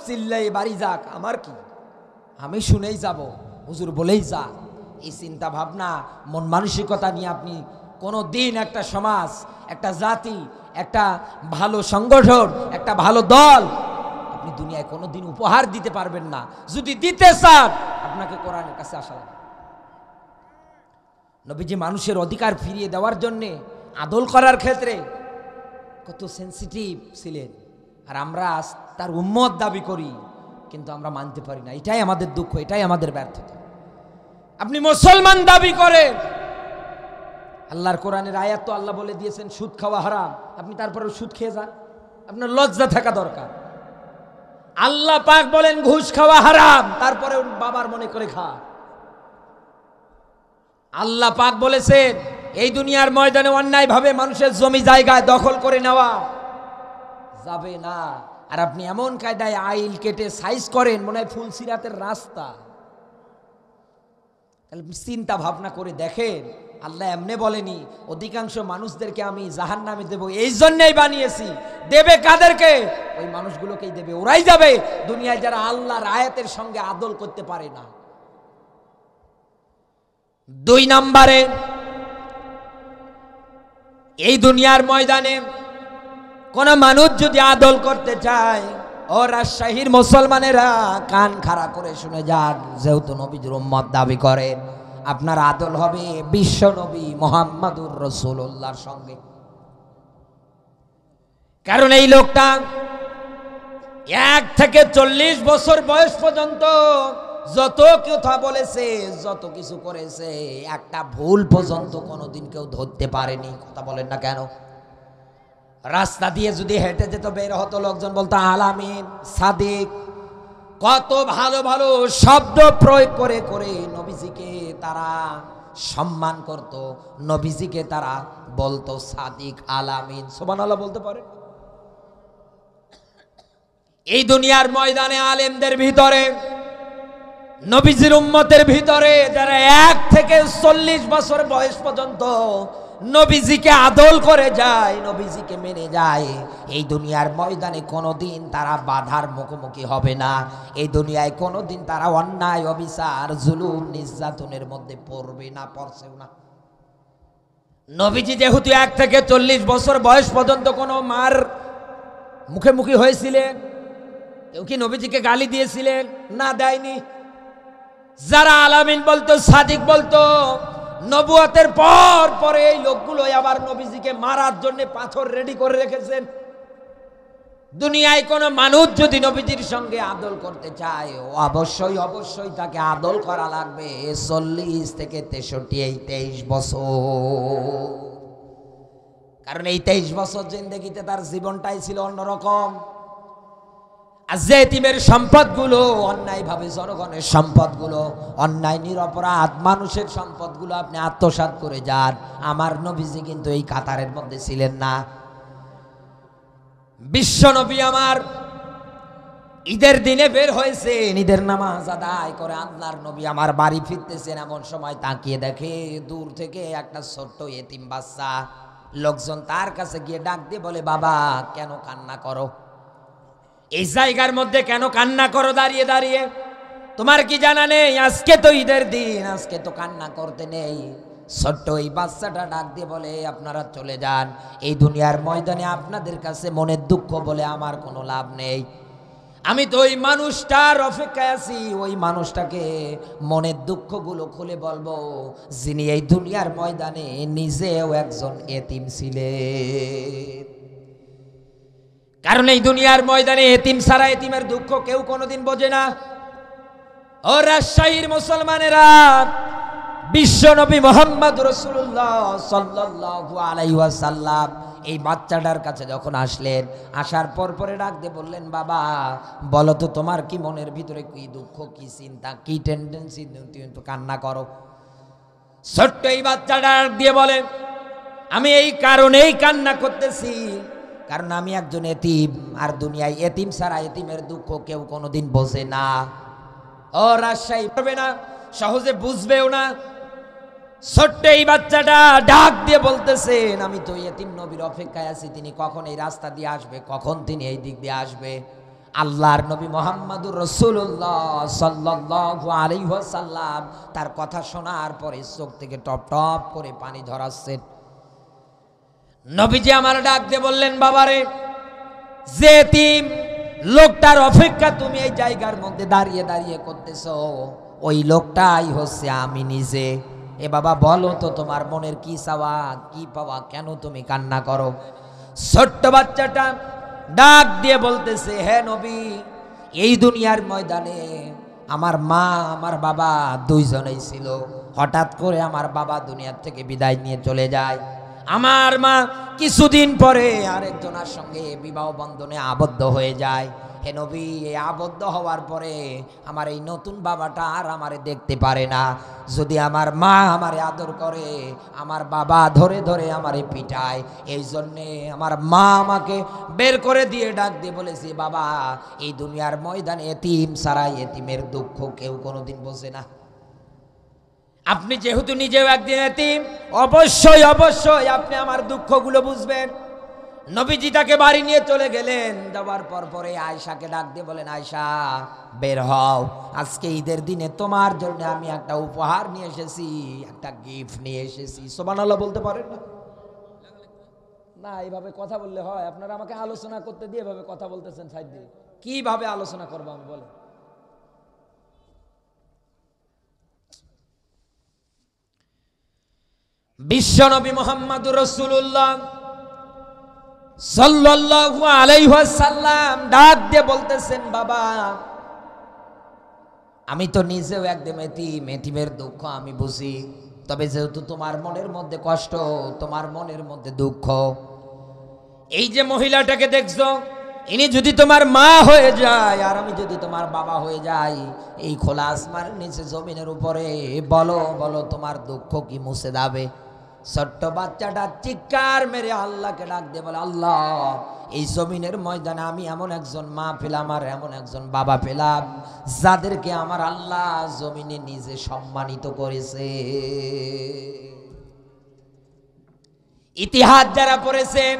চিল্লাই বাড়ি যাক আমার কি আমি শুনেই যাবো হুজুর বলেই যা এই চিন্তা ভাবনা মন মানসিকতা নিয়ে আপনি কোনো দিন একটা সমাজ একটা জাতি একটা ভালো সংগঠন একটা ভালো দল আপনি দুনিয়ায় কোনো দিন উপহার দিতে পারবেন না যদি দিতে চান আপনাকে কোরআনের কাছে আসা লাগবে নবীজি মানুষের অধিকার ফিরিয়ে দেওয়ার জন্যে আদল করার ক্ষেত্রে কত সেন্সিটিভ ছিলেন আর আমরা তার উম্মত দাবি করি কিন্তু আমরা মানতে পারি না এটাই আমাদের দুঃখ এটাই আমাদের ব্যর্থতা আপনি মুসলমান দাবি করেন আল্লাহর কোরআনের আয়াত তো আল্লাহ বলে দিয়েছেন সুদ খাওয়া হারাম আপনি তারপরে সুদ খেয়ে যান আপনার লজ্জা থাকা দরকার আল্লাহ পাক বলেন ঘুষ খাওয়া হারাম তারপরে বাবার মনে করে খা আল্লাহ পাক বলেছেন এই দুনিয়ার ময়দানে অন্যায়ভাবে মানুষের জমি জায়গায় দখল করে নেওয়া যাবে না আর আপনি এমন কায়দায় আইল কেটে সাইজ করেন মনে হয় ফুল সিরাতের রাস্তা তাহলে চিন্তা ভাবনা করে দেখেন আল্লাহ এমনে বলেনি অধিকাংশ মানুষদেরকে আমি জাহান নামে দেবো এই জন্যেই বানিয়েছি দেবে কাদেরকে ওই মানুষগুলোকেই দেবে ওরাই যাবে দুনিয়ায় যারা আল্লাহর আয়াতের সঙ্গে আদল করতে পারে না দুই নম্বরে এই দুনিয়ার ময়দানে কোন মানুষ যদি আদল করতে চায় ও রাজশাহীর মুসলমানেরা কান খাড়া করে শুনে যান যেহেতু নবীজ রোম্মত দাবি করেন আপনার আদল হবে বিশ্ব নবী মোহাম্মদুর রসুল্লাহর সঙ্গে কারণ এই লোকটা এক থেকে চল্লিশ বছর বয়স পর্যন্ত যত কথা বলেছে যত কিছু করেছে একটা ভুল পর্যন্ত কোনোদিন কেউ ধরতে পারেনি কথা বলেন না কেন রাস্তা দিয়ে যদি হেঁটে যেত বের হতো লোকজন বলতো আলামিন সাদিক কত ভালো ভালো শব্দ প্রয়োগ করে করে নবীজিকে তারা সম্মান করত নবীজিকে তারা বলতো সাদিক আলামিন সোবানাল্লাহ বলতে পারে এই দুনিয়ার ময়দানে আলেমদের ভিতরে নবীজির উম্মতের ভিতরে যারা এক থেকে চল্লিশ বছর বয়স পর্যন্ত নবীজিকে আদল করে যায় নবীজিকে মেনে যায় এই দুনিয়ার ময়দানে কোনো দিন তারা বাধার মুখোমুখি হবে না এই দুনিয়ায় কোনো দিন তারা অন্যায় অবিচার জুলুম নির্যাতনের মধ্যে পড়বে না পড়ছেও না নবীজি যেহেতু এক থেকে চল্লিশ বছর বয়স পর্যন্ত কোনো মার মুখি হয়েছিলেন কেউ কি নবীজিকে গালি দিয়েছিলেন না দেয়নি যারা আলামিন বলতো সাদিক বলতো নবুয়াতের পর পরে এই লোকগুলো আবার নবীজিকে মারার জন্য পাথর রেডি করে রেখেছেন দুনিয়ায় কোনো মানুষ যদি নবীজির সঙ্গে আদল করতে চায় ও অবশ্যই অবশ্যই তাকে আদল করা লাগবে চল্লিশ থেকে তেষট্টি এই তেইশ বছর কারণ এই তেইশ বছর জিন্দগিতে তার জীবনটাই ছিল অন্যরকম জেতিমের সম্পদগুলো অন্যায়ভাবে জনগণের সম্পদগুলো অন্যায় নিরপরাধ মানুষের সম্পদগুলো আপনি আত্মসাত করে যান আমার নবীজি কিন্তু এই কাতারের মধ্যে ছিলেন না বিশ্ব নবী আমার ঈদের দিনে বের হয়েছে ঈদের নামাজ আদায় করে আল্লাহর নবী আমার বাড়ি ফিরতেছেন এমন সময় তাকিয়ে দেখে দূর থেকে একটা ছোট্ট এতিম বাচ্চা লোকজন তার কাছে গিয়ে ডাক দিয়ে বলে বাবা কেন কান্না করো এই জায়গার মধ্যে কেন কান্না করো দাঁড়িয়ে দাঁড়িয়ে তোমার কি জানা নেই আজকে তো ঈদের দিন আজকে তো কান্না করতে নেই ছোট্ট এই বাচ্চাটা ডাক দিয়ে বলে আপনারা চলে যান এই দুনিয়ার ময়দানে আপনাদের কাছে মনের দুঃখ বলে আমার কোনো লাভ নেই আমি তো ওই মানুষটার অপেক্ষায় আছি ওই মানুষটাকে মনের দুঃখগুলো খুলে বলবো যিনি এই দুনিয়ার ময়দানে নিজেও একজন এতিম ছিলেন কারণ এই দুনিয়ার ময়দানে এতিম সারা এতিমের দুঃখ কেউ কোনোদিন বোঝে না ও রাজশাহীর মুসলমানেরা বিশ্বনবী মোহাম্মদ রসুল্লাহ সাল্লু আলাইসাল্লাম এই বাচ্চাটার কাছে যখন আসলেন আসার পর পরে ডাকতে বললেন বাবা বলো তো তোমার কি মনের ভিতরে কি দুঃখ কি চিন্তা কি টেন্ডেন্সি তুমি তো কান্না করো ছোট্ট এই বাচ্চাটা দিয়ে বলেন আমি এই কারণেই কান্না করতেছি কারণ আমি একজন এতিম আর দুনিয়ায় এতিম ছাড়া এতিমের দুঃখ কেউ কোনোদিন বোঝে না ও রাজশাহী পারবে না সহজে বুঝবেও না ছোট্ট এই বাচ্চাটা ডাক দিয়ে বলতেছেন আমি তো এতিম নবীর অপেক্ষায় আছি তিনি কখন এই রাস্তা দিয়ে আসবে কখন তিনি এই দিক দিয়ে আসবে আল্লাহর নবী মোহাম্মদুর রসুল্লাহ সাল্লাহ সাল্লাম তার কথা শোনার পরে চোখ থেকে টপ টপ করে পানি ধরাচ্ছেন নবীজি আমার ডাক দিয়ে বললেন বাবারে যে তিম লোকটার অপেক্ষা তুমি এই জায়গার মধ্যে দাঁড়িয়ে দাঁড়িয়ে করতেছ ওই লোকটাই হচ্ছে আমি নিজে এ বাবা বলো তো তোমার মনের কি চাওয়া কি পাওয়া কেন তুমি কান্না করো ছোট্ট বাচ্চাটা ডাক দিয়ে বলতেছে হে নবী এই দুনিয়ার ময়দানে আমার মা আমার বাবা দুইজনেই ছিল হঠাৎ করে আমার বাবা দুনিয়ার থেকে বিদায় নিয়ে চলে যায় আমার মা কিছুদিন পরে আরেকজনের সঙ্গে বিবাহ বন্ধনে আবদ্ধ হয়ে যায় হে নবী এই আবদ্ধ হওয়ার পরে আমার এই নতুন বাবাটা আর আমারে দেখতে পারে না যদি আমার মা আমারে আদর করে আমার বাবা ধরে ধরে আমারে পিটায় এই জন্যে আমার মা আমাকে বের করে দিয়ে ডাক দিয়ে বলেছে বাবা এই দুনিয়ার ময়দানে এতিম সারাই এতিমের দুঃখ কেউ কোনোদিন বোঝে না আপনি যেহেতু নিজেও একদিন এতিম অবশ্যই অবশ্যই আপনি আমার দুঃখগুলো বুঝবেন নবীজি তাকে বাড়ি নিয়ে চলে গেলেন যাওয়ার পর পরে আয়সাকে ডাক দিয়ে বলেন আয়সা বের হও আজকে ঈদের দিনে তোমার জন্য আমি একটা উপহার নিয়ে এসেছি একটা গিফট নিয়ে এসেছি সোমানাল্লাহ বলতে পারেন না না এইভাবে কথা বললে হয় আপনারা আমাকে আলোচনা করতে দিয়ে এভাবে কথা বলতেছেন সাইড দিয়ে কীভাবে আলোচনা করবো আমি বলেন বিশ্বনবী মোহাম্মদ রসুল্লাহ সাল্লু আলাইহি সাল্লাম ডাক দিয়ে বলতেছেন বাবা আমি তো নিজেও একদম এটি এতিমের দুঃখ আমি বুঝি তবে যেহেতু তোমার মনের মধ্যে কষ্ট তোমার মনের মধ্যে দুঃখ এই যে মহিলাটাকে দেখছো ইনি যদি তোমার মা হয়ে যায় আর আমি যদি তোমার বাবা হয়ে যাই এই খোলা আসমার নিচে জমিনের উপরে বলো বলো তোমার দুঃখ কি মুছে দাবে ছোট্ট বাচ্চাটা চিৎকার মেরে আল্লাহকে ডাক দিয়ে বলে আল্লাহ এই জমিনের ময়দানে আমি এমন একজন মা পেলাম আর এমন একজন বাবা পেলাম যাদেরকে আমার আল্লাহ জমিনে নিজে সম্মানিত করেছে ইতিহাস যারা পড়েছেন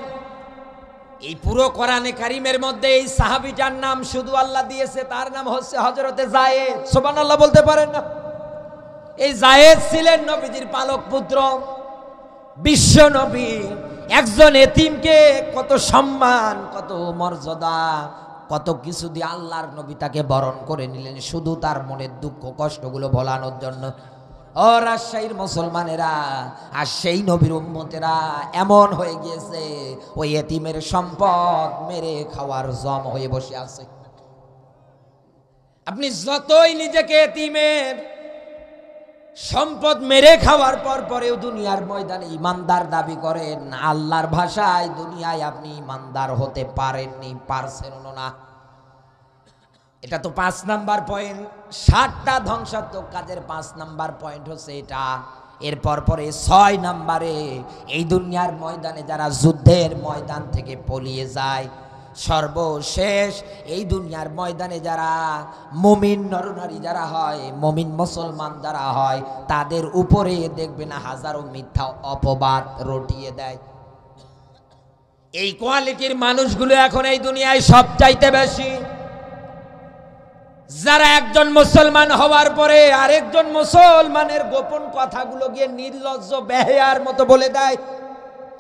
এই পুরো কোরআনে কারিমের মধ্যে এই সাহাবিটার নাম শুধু আল্লাহ দিয়েছে তার নাম হচ্ছে হজরতে জায়েদ সোবান আল্লাহ বলতে পারেন না এই জায়েদ ছিলেন নবীজির পালক পুত্র বিশ্ব নবী একজন এতিমকে কত সম্মান কত মর্যাদা কত কিছু দিয়ে আল্লাহর নবী তাকে বরণ করে নিলেন শুধু তার মনের দুঃখ কষ্টগুলো ভোলানোর জন্য ও রাজশাহীর মুসলমানেরা আর সেই নবীর উম্মতেরা এমন হয়ে গিয়েছে ওই এতিমের সম্পদ মেরে খাওয়ার জম হয়ে বসে আছে আপনি যতই নিজেকে এতিমের সম্পদ মেরে খাওয়ার পর পরেও দুনিয়ার ময়দানে ইমানদার দাবি করেন আল্লাহর ভাষায় দুনিয়ায় আপনি ইমানদার হতে পারেননি পারছেন না এটা তো পাঁচ নাম্বার পয়েন্ট ষাটটা ধ্বংসাত্মক কাজের পাঁচ নাম্বার পয়েন্ট হচ্ছে এটা এরপর পরে ছয় নাম্বারে এই দুনিয়ার ময়দানে যারা যুদ্ধের ময়দান থেকে পলিয়ে যায় সর্বশেষ এই দুনিয়ার ময়দানে যারা মমিন নরনারী যারা হয় মমিন মুসলমান যারা হয় তাদের উপরে দেখবেন হাজারো মিথ্যা অপবাদ রটিয়ে দেয় এই কোয়ালিটির মানুষগুলো এখন এই দুনিয়ায় সবচাইতে বেশি যারা একজন মুসলমান হওয়ার পরে আরেকজন মুসলমানের গোপন কথাগুলো গিয়ে নির্লজ্জ বেহেয়ার মতো বলে দেয়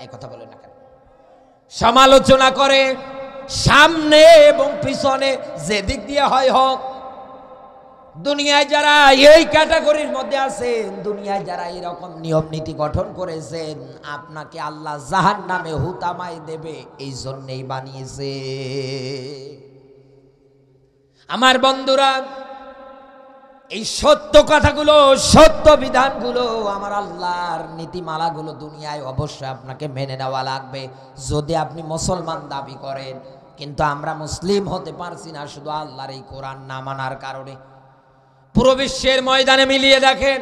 এই কথা বলে না কেন সমালোচনা করে সামনে এবং পিছনে যেদিক দিয়ে হয় হোক দুনিয়ায় যারা এই ক্যাটাগরির মধ্যে আছেন দুনিয়ায় যারা এরকম নিয়ম নীতি গঠন করেছেন আপনাকে আল্লাহ জাহান নামে হুতামাই দেবে এই জন্যেই বানিয়েছে আমার বন্ধুরা এই সত্য কথাগুলো সত্য বিধানগুলো আমার আল্লাহর নীতিমালাগুলো দুনিয়ায় অবশ্যই আপনাকে মেনে নেওয়া লাগবে যদি আপনি মুসলমান দাবি করেন কিন্তু আমরা মুসলিম হতে পারছি না শুধু আল্লাহর এই কোরআন না মানার কারণে পুরো বিশ্বের ময়দানে মিলিয়ে দেখেন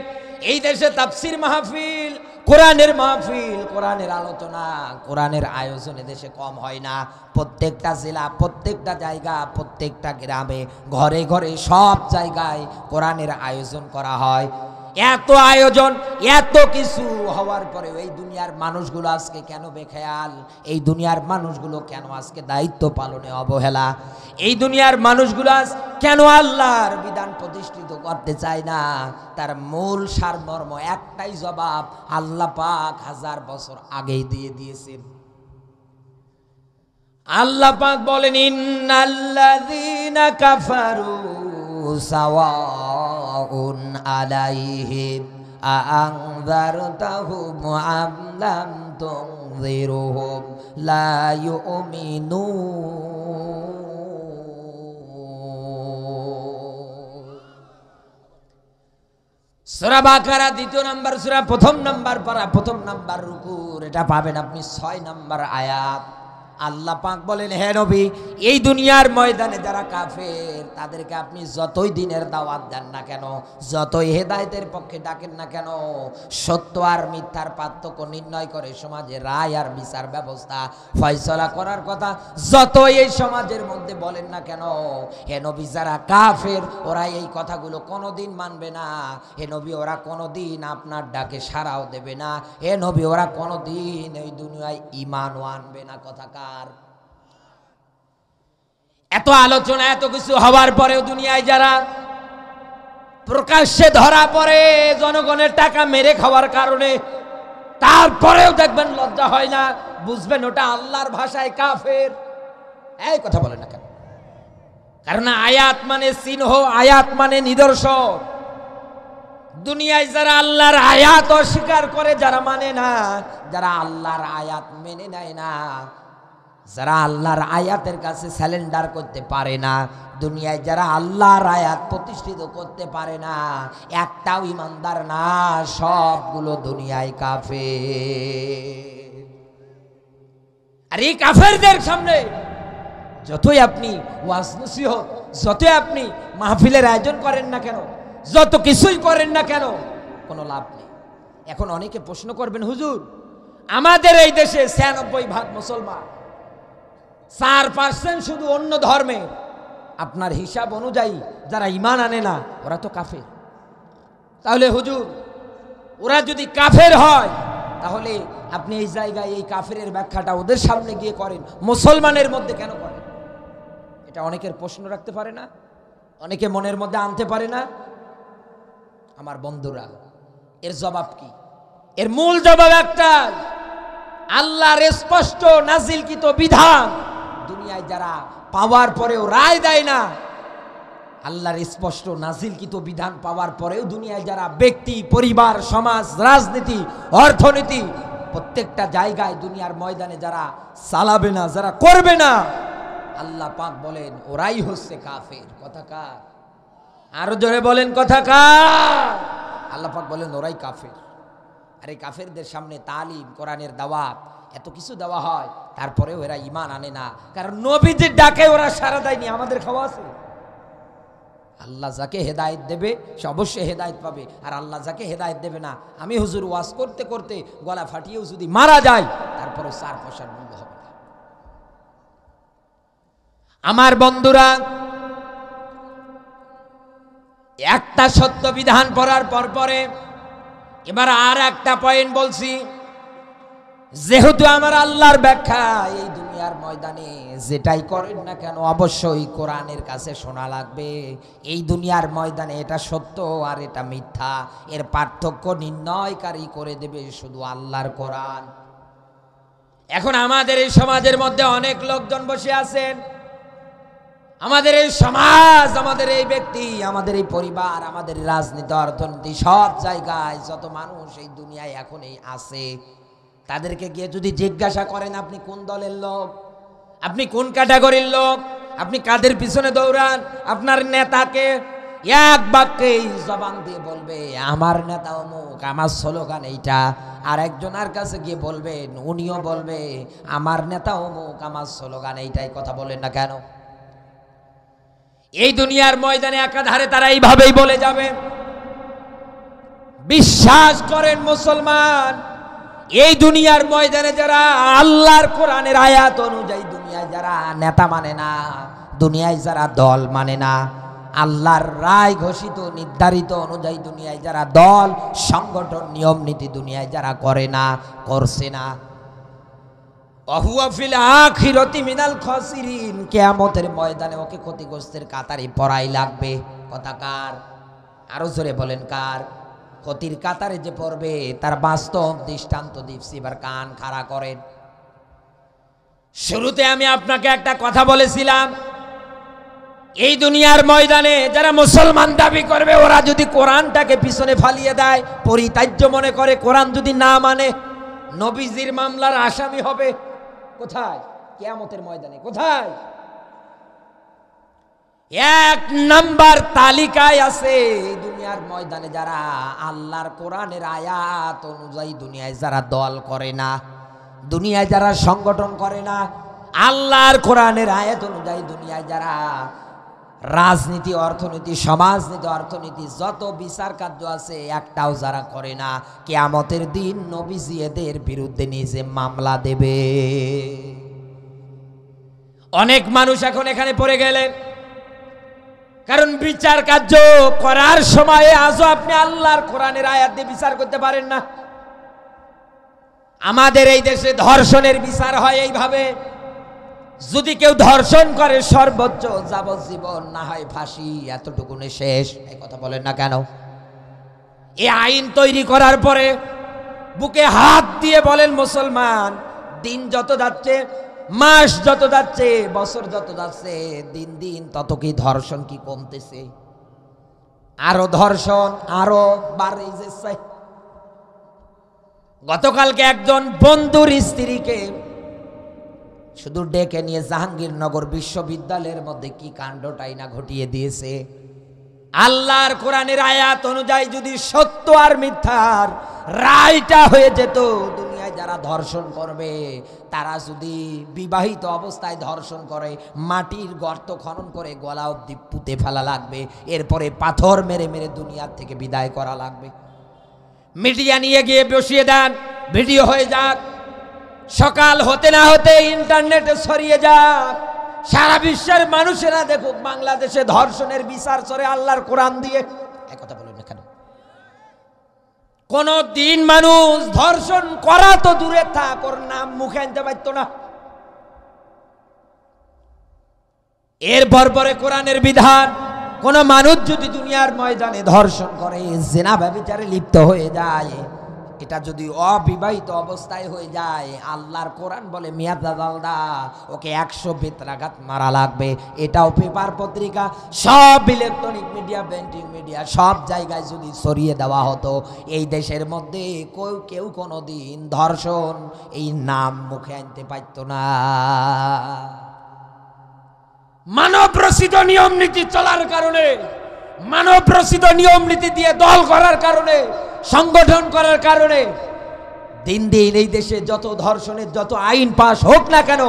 এই দেশে তাফসির মাহফিল কোরআনের মাহফিল কোরআনের আলোচনা কোরআনের আয়োজন দেশে কম হয় না প্রত্যেকটা জেলা প্রত্যেকটা জায়গা প্রত্যেকটা গ্রামে ঘরে ঘরে সব জায়গায় কোরআনের আয়োজন করা হয় এত আয়োজন এত কিছু হওয়ার পরেও এই দুনিয়ার মানুষগুলো আজকে কেন বেখেয়াল এই দুনিয়ার মানুষগুলো কেন আজকে দায়িত্ব পালনে অবহেলা এই দুনিয়ার মানুষগুলো আজ কেন আল্লাহর বিধান প্রতিষ্ঠিত করতে চায় না তার মূল সারমর্ম একটাই জবাব আল্লাহ পাক হাজার বছর আগেই দিয়ে দিয়েছেন আল্লাহ পাক বলেন ইন্নাল্লাযীনা কাফারু سواء عليهم أأنذرتهم أم لم تنذرهم لا يؤمنون সুরা বাকারা দ্বিতীয় নাম্বার সুরা প্রথম নাম্বার পারা প্রথম নাম্বার রুকুর এটা পাবেন আপনি ছয় নাম্বার আয়াত আল্লাহ পাক বলেন হে নবী এই দুনিয়ার ময়দানে যারা কাফের তাদেরকে আপনি যতই দিনের দাওয়াত দেন না কেন যতই হেদায়তের পক্ষে ডাকেন না কেন সত্য আর মিথ্যার পার্থক্য নির্ণয় করে সমাজে রায় আর বিচার ব্যবস্থা ফয়সলা করার কথা যতই এই সমাজের মধ্যে বলেন না কেন হে নবী যারা কাফের ওরা এই কথাগুলো কোনোদিন মানবে না হে নবী ওরা কোনোদিন আপনার ডাকে সারাও দেবে না হে নবী ওরা কোনোদিন এই দুনিয়ায় ইমানও আনবে না কথা কা আর এত আলোচনা এত কিছু হওয়ার পরেও দুনিয়ায় যারা প্রকাশ্যে ধরা পড়ে জনগণের টাকা মেরে খাওয়ার কারণে তারপরেও দেখবেন লজ্জা হয় না বুঝবেন ওটা আল্লাহর ভাষায় কাফের এই কথা বলে না কেন কারণ আয়াত মানে চিহ্ন আয়াত মানে নিদর্শন দুনিয়ায় যারা আল্লাহর আয়াত অস্বীকার করে যারা মানে না যারা আল্লাহর আয়াত মেনে নেয় না যারা আল্লাহর আয়াতের কাছে স্যালেন্ডার করতে পারে না দুনিয়ায় যারা আল্লাহর আয়াত প্রতিষ্ঠিত করতে পারে না একটাও ইমানদার না সবগুলো দুনিয়ায় কাফে আর এই কাফেরদের সামনে যতই আপনি ওয়াসনুসি হোক যতই আপনি মাহফিলের আয়োজন করেন না কেন যত কিছুই করেন না কেন কোনো লাভ নেই এখন অনেকে প্রশ্ন করবেন হুজুর আমাদের এই দেশে ছিয়ানব্বই ভাগ মুসলমান চার পার্সেন্ট শুধু অন্য ধর্মে আপনার হিসাব অনুযায়ী যারা ইমান আনে না ওরা তো কাফের তাহলে হুজুর ওরা যদি কাফের হয় তাহলে আপনি এই জায়গায় এই কাফের ব্যাখ্যাটা ওদের সামনে গিয়ে করেন মুসলমানের মধ্যে কেন করেন এটা অনেকের প্রশ্ন রাখতে পারে না অনেকে মনের মধ্যে আনতে পারে না আমার বন্ধুরা এর জবাব কি এর মূল জবাব একটা আল্লাহর স্পষ্ট নাজিলকিত বিধান দুনিয়ায় যারা পাওয়ার পরেও রায় দেয় না আল্লাহর স্পষ্ট নাজিলকৃত বিধান পাওয়ার পরেও দুনিয়ায় যারা ব্যক্তি পরিবার সমাজ রাজনীতি অর্থনীতি প্রত্যেকটা জায়গায় দুনিয়ার ময়দানে যারা চালাবে না যারা করবে না আল্লাহ পাক বলেন ওরাই হচ্ছে কাফের কথা কার আরো জোরে বলেন কথা কার আল্লাহ পাক বলেন ওরাই কাফের আর এই কাফেরদের সামনে তালিম কোরআনের দাওয়াত এত কিছু দেওয়া হয় তারপরে ওরা ইমান আনে না কারণ নবীদের ডাকে ওরা সারা দেয়নি আমাদের খাওয়া আছে আল্লাহ যাকে হেদায়ত দেবে সে অবশ্যই হেদায়ত পাবে আর আল্লাহ যাকে হেদায়ত দেবে না আমি হুজুর ওয়াজ করতে করতে গলা ফাটিয়েও যদি মারা যায় তারপরে সার ফসার মূল্য হবে না আমার বন্ধুরা একটা সত্য বিধান পড়ার পর পরে এবার আর একটা পয়েন্ট বলছি যেহেতু আমার আল্লাহর ব্যাখ্যা এই দুনিয়ার ময়দানে যেটাই করেন না কেন অবশ্যই কোরআনের কাছে শোনা লাগবে এই দুনিয়ার ময়দানে এটা সত্য আর এটা মিথ্যা এর পার্থক্য নির্ণয়কারী করে দেবে শুধু আল্লাহর কোরআন এখন আমাদের এই সমাজের মধ্যে অনেক লোকজন বসে আছেন আমাদের এই সমাজ আমাদের এই ব্যক্তি আমাদের এই পরিবার আমাদের রাজনীতি অর্থনীতি সব জায়গায় যত মানুষ এই দুনিয়ায় এখন এই আছে তাদেরকে গিয়ে যদি জিজ্ঞাসা করেন আপনি কোন দলের লোক আপনি কোন ক্যাটাগরির লোক আপনি কাদের পিছনে দৌড়ান আপনার নেতাকে এক বাক্যেই জবান দিয়ে বলবে আমার নেতা অমুক আমার স্লোগান এইটা আর একজনের কাছে গিয়ে বলবেন উনিও বলবে আমার নেতা অমুক আমার স্লোগান এইটাই কথা বলেন না কেন এই দুনিয়ার ময়দানে একাধারে তারা এইভাবেই বলে যাবে বিশ্বাস করেন মুসলমান এই দুনিয়ার ময়দানে যারা আল্লাহর কোরআনের আয়াত অনুযায়ী দুনিয়ায় যারা নেতা মানে না দুনিয়ায় যারা দল মানে না আল্লাহর রায় ঘোষিত নির্ধারিত অনুযায়ী দুনিয়ায় যারা দল সংগঠন নিয়ম নীতি দুনিয়ায় যারা করে না করছে না খসিরিন কেয়ামতের ময়দানে ওকে ক্ষতিগ্রস্তের কাতারে পড়াই লাগবে কথা কার আরো জোরে বলেন কার ক্ষতির কাতারে যে পড়বে তার বাস্তব দৃষ্টান্ত দিচ্ছি এবার কান খাড়া করেন শুরুতে আমি আপনাকে একটা কথা বলেছিলাম এই দুনিয়ার ময়দানে যারা মুসলমান দাবি করবে ওরা যদি কোরআনটাকে পিছনে ফালিয়ে দেয় পরিত্য মনে করে কোরআন যদি না মানে নবীজির মামলার আসামি হবে কোথায় কেয়ামতের ময়দানে কোথায় এক নাম্বার তালিকায় আছে দুনিয়ার ময়দানে যারা আল্লাহর কোরআনের আয়াত অনুযায়ী দুনিয়ায় যারা দল করে না দুনিয়ায় যারা সংগঠন করে না আল্লাহর কোরআনের আয়াত অনুযায়ী দুনিয়ায় যারা রাজনীতি অর্থনীতি সমাজনীতি অর্থনীতি যত বিচার কার্য আছে একটাও যারা করে না কেয়ামতের দিন নবীজি এদের বিরুদ্ধে নিজে মামলা দেবে অনেক মানুষ এখন এখানে পড়ে গেলেন কারণ বিচার কার্য করার সময়ে আজও আপনি আল্লাহর কোরআনের আয়াত দিয়ে বিচার করতে পারেন না আমাদের এই দেশে ধর্ষণের বিচার হয় এইভাবে যদি কেউ ধর্ষণ করে সর্বোচ্চ যাবজ্জীবন না হয় ফাঁসি এতটুকু শেষ এই কথা বলেন না কেন এ আইন তৈরি করার পরে বুকে হাত দিয়ে বলেন মুসলমান দিন যত যাচ্ছে মাস যত যাচ্ছে বছর যত যাচ্ছে দিন দিন তত কি ধর্ষণ কি কমতেছে আরো ধর্ষণ আরো বাড়ে গতকালকে একজন বন্ধুর স্ত্রীকে শুধু ডেকে নিয়ে জাহাঙ্গীরনগর বিশ্ববিদ্যালয়ের মধ্যে কি কাণ্ডটাই না ঘটিয়ে দিয়েছে আল্লাহর কোরআনের আয়াত অনুযায়ী যদি সত্য আর মিথ্যার রায়টা হয়ে যেত অবস্থায় যারা ধর্ষণ করবে তারা যদি বিবাহিত অবস্থায় ধর্ষণ করে মাটির গর্ত খনন করে গলা অব্দি পুঁতে ফেলা লাগবে এরপরে পাথর মেরে মেরে দুনিয়ার থেকে বিদায় করা লাগবে মিডিয়া নিয়ে গিয়ে বসিয়ে দেন ভিডিও হয়ে যাক সকাল হতে না হতে ইন্টারনেটে ছড়িয়ে যাক সারা বিশ্বের মানুষেরা দেখুক বাংলাদেশে ধর্ষণের বিচার চলে আল্লাহর কোরআন দিয়ে একথা কোন দিন মানুষ ধর্ষণ করা তো দূরে থাক ওর নাম মুখে আনতে পারত না এর পরে কোরআনের বিধান কোন মানুষ যদি দুনিয়ার ময়দানে ধর্ষণ করে জেনা ব্যবচারে লিপ্ত হয়ে যায় এটা যদি অবিবাহিত অবস্থায় হয়ে যায় আল্লাহর কোরআন বলে মিয়াদালদা ওকে একশো বেতরাঘাত মারা লাগবে এটাও পেপার পত্রিকা সব ইলেকট্রনিক মিডিয়া প্রিন্টিং মিডিয়া সব জায়গায় যদি সরিয়ে দেওয়া হতো এই দেশের মধ্যে কেউ কেউ কোনো দিন ধর্ষণ এই নাম মুখে আনতে পারত না মানব রচিত নিয়ম নীতি চলার কারণে মানব রচিত নিয়ম নীতি দিয়ে দল করার কারণে সংগঠন করার কারণে দিন দিন এই দেশে যত ধর্ষণের যত আইন পাশ হোক না কেন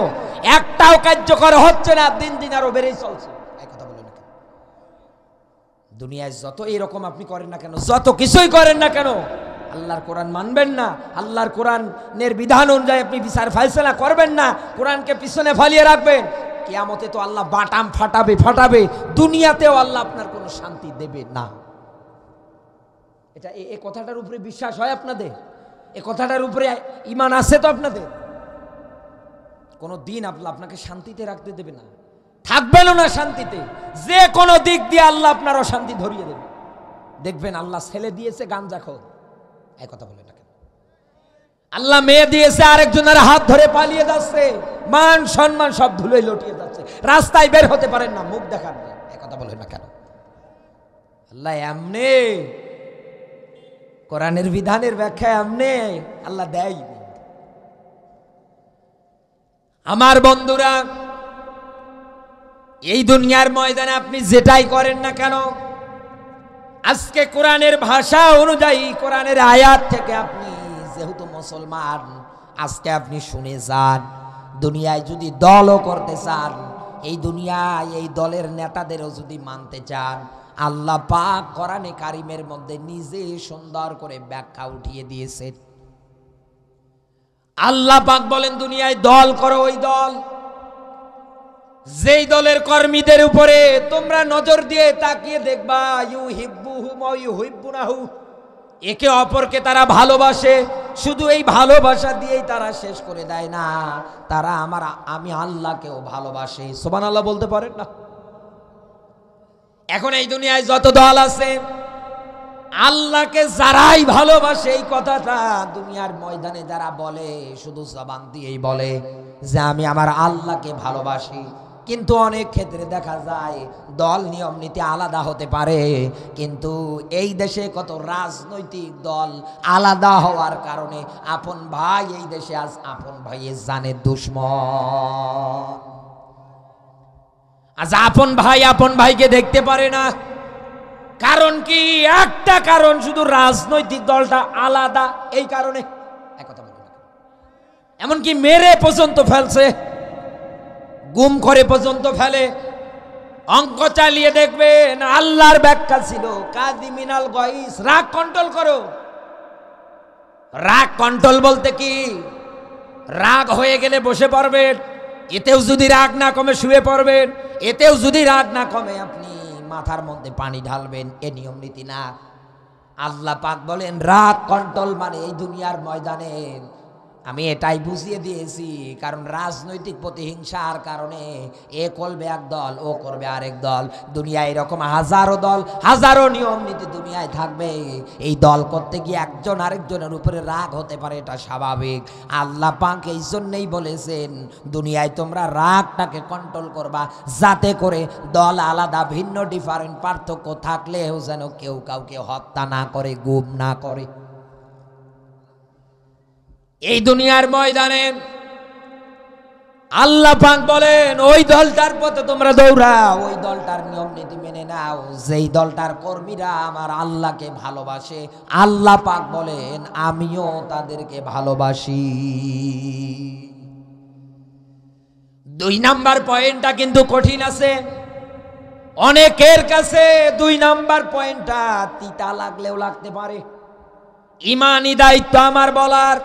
একটাও কার্যকর হচ্ছে না দিন দিন আরো বেড়েই চলছে দুনিয়ায় যত এরকম আপনি করেন না কেন যত কিছুই করেন না কেন আল্লাহর কোরআন মানবেন না আল্লাহর কোরআনের বিধান অনুযায়ী আপনি বিচার ফাইসলা করবেন না কোরআনকে পিছনে ফালিয়ে রাখবেন কেয়ামতে তো আল্লাহ বাটাম ফাটাবে ফাটাবে দুনিয়াতেও আল্লাহ আপনার কোনো শান্তি দেবে না এটা এ কথাটার উপরে বিশ্বাস হয় আপনাদের এ কথাটার উপরে ইমান আছে তো আপনাদের কোনো দিন আল্লাহ আপনাকে শান্তিতে রাখতে দেবে না থাকবেন না শান্তিতে যে কোনো দিক দিয়ে আল্লাহ আপনার অশান্তি ধরিয়ে দেবে দেখবেন আল্লাহ ছেলে দিয়েছে গান খো এক কথা বলে না আল্লাহ মেয়ে দিয়েছে আরেকজনের হাত ধরে পালিয়ে যাচ্ছে মান সম্মান সব ধুলে লটিয়ে যাচ্ছে রাস্তায় বের হতে পারেন না মুখ দেখার না কথা বলেন না কেন আল্লাহ এমনি কোরআনের বিধানের ব্যাখ্যা এমনি আল্লাহ দেয় আমার বন্ধুরা এই দুনিয়ার ময়দানে আপনি যেটাই করেন না কেন আজকে কোরআনের ভাষা অনুযায়ী কোরআনের আয়াত থেকে আপনি যেহেতু মুসলমান আজকে আপনি শুনে যান দুনিয়ায় যদি দলও করতে চান এই দুনিয়ায় এই দলের নেতাদেরও যদি মানতে চান আল্লাহ পাক কোরআনে কারিমের মধ্যে নিজে সুন্দর করে ব্যাখ্যা উঠিয়ে দিয়েছেন আল্লাহ পাক বলেন দুনিয়ায় দল করো ওই দল যেই দলের কর্মীদের উপরে তোমরা নজর দিয়ে তাকিয়ে দেখবা ইউ হিব্বু হুম ইউ হিব্বু না একে অপরকে তারা ভালোবাসে শুধু এই ভালোবাসা দিয়েই তারা শেষ করে দেয় না তারা আমার আমি আল্লাহকেও ভালোবাসে সোমান আল্লাহ বলতে পারেন না এখন এই দুনিয়ায় যত দল আছে আল্লাহকে যারাই ভালোবাসে এই কথাটা দুনিয়ার ময়দানে যারা বলে শুধু জবান দিয়েই বলে যে আমি আমার আল্লাহকে ভালোবাসি কিন্তু অনেক ক্ষেত্রে দেখা যায় দল নিয়ম নীতি আলাদা হতে পারে কিন্তু এই দেশে কত রাজনৈতিক দল আলাদা হওয়ার কারণে আপন ভাই এই দেশে আজ আপন ভাইয়ের জানে দুশ্ম আজ আপন ভাই আপন ভাইকে দেখতে পারে না কারণ কি একটা কারণ শুধু রাজনৈতিক দলটা আলাদা এই কারণে এমনকি মেরে পর্যন্ত ফেলছে গুম করে পর্যন্ত ফেলে অঙ্ক চালিয়ে দেখবেন আল্লাহর ব্যাখ্যা ছিল কাদি মিনাল গইস রাগ কন্ট্রোল করো রাগ কন্ট্রোল বলতে কি রাগ হয়ে গেলে বসে পড়বেন এতেও যদি রাগ না কমে শুয়ে পড়বেন এতেও যদি রাগ না কমে আপনি মাথার মধ্যে পানি ঢালবেন এ নিয়ম নীতি না আল্লাহ পাক বলেন রাগ কন্ট্রোল মানে এই দুনিয়ার ময়দানে আমি এটাই বুঝিয়ে দিয়েছি কারণ রাজনৈতিক প্রতিহিংসার কারণে এ করবে এক দল ও করবে আরেক দল দুনিয়ায় এরকম হাজারো দল হাজারো নিয়ম নীতি দুনিয়ায় থাকবে এই দল করতে গিয়ে একজন আরেকজনের উপরে রাগ হতে পারে এটা স্বাভাবিক আল্লাহ পাক এই জন্যেই বলেছেন দুনিয়ায় তোমরা রাগটাকে কন্ট্রোল করবা যাতে করে দল আলাদা ভিন্ন ডিফারেন্ট পার্থক্য থাকলেও যেন কেউ কাউকে হত্যা না করে গুম না করে এই দুনিয়ার ময়দানে আল্লাহ পাক বলেন ওই দলটার পথে তোমরা দৌড়া ওই দলটার নিয়ম নীতি মেনে নাও যেই দলটার কর্মীরা আমার আল্লাহকে ভালোবাসে আল্লাহ পাক বলেন আমিও তাদেরকে ভালোবাসি দুই নাম্বার পয়েন্টটা কিন্তু কঠিন আছে অনেকের কাছে দুই নাম্বার পয়েন্টটা তিতা লাগলেও লাগতে পারে ইমানি দায়িত্ব আমার বলার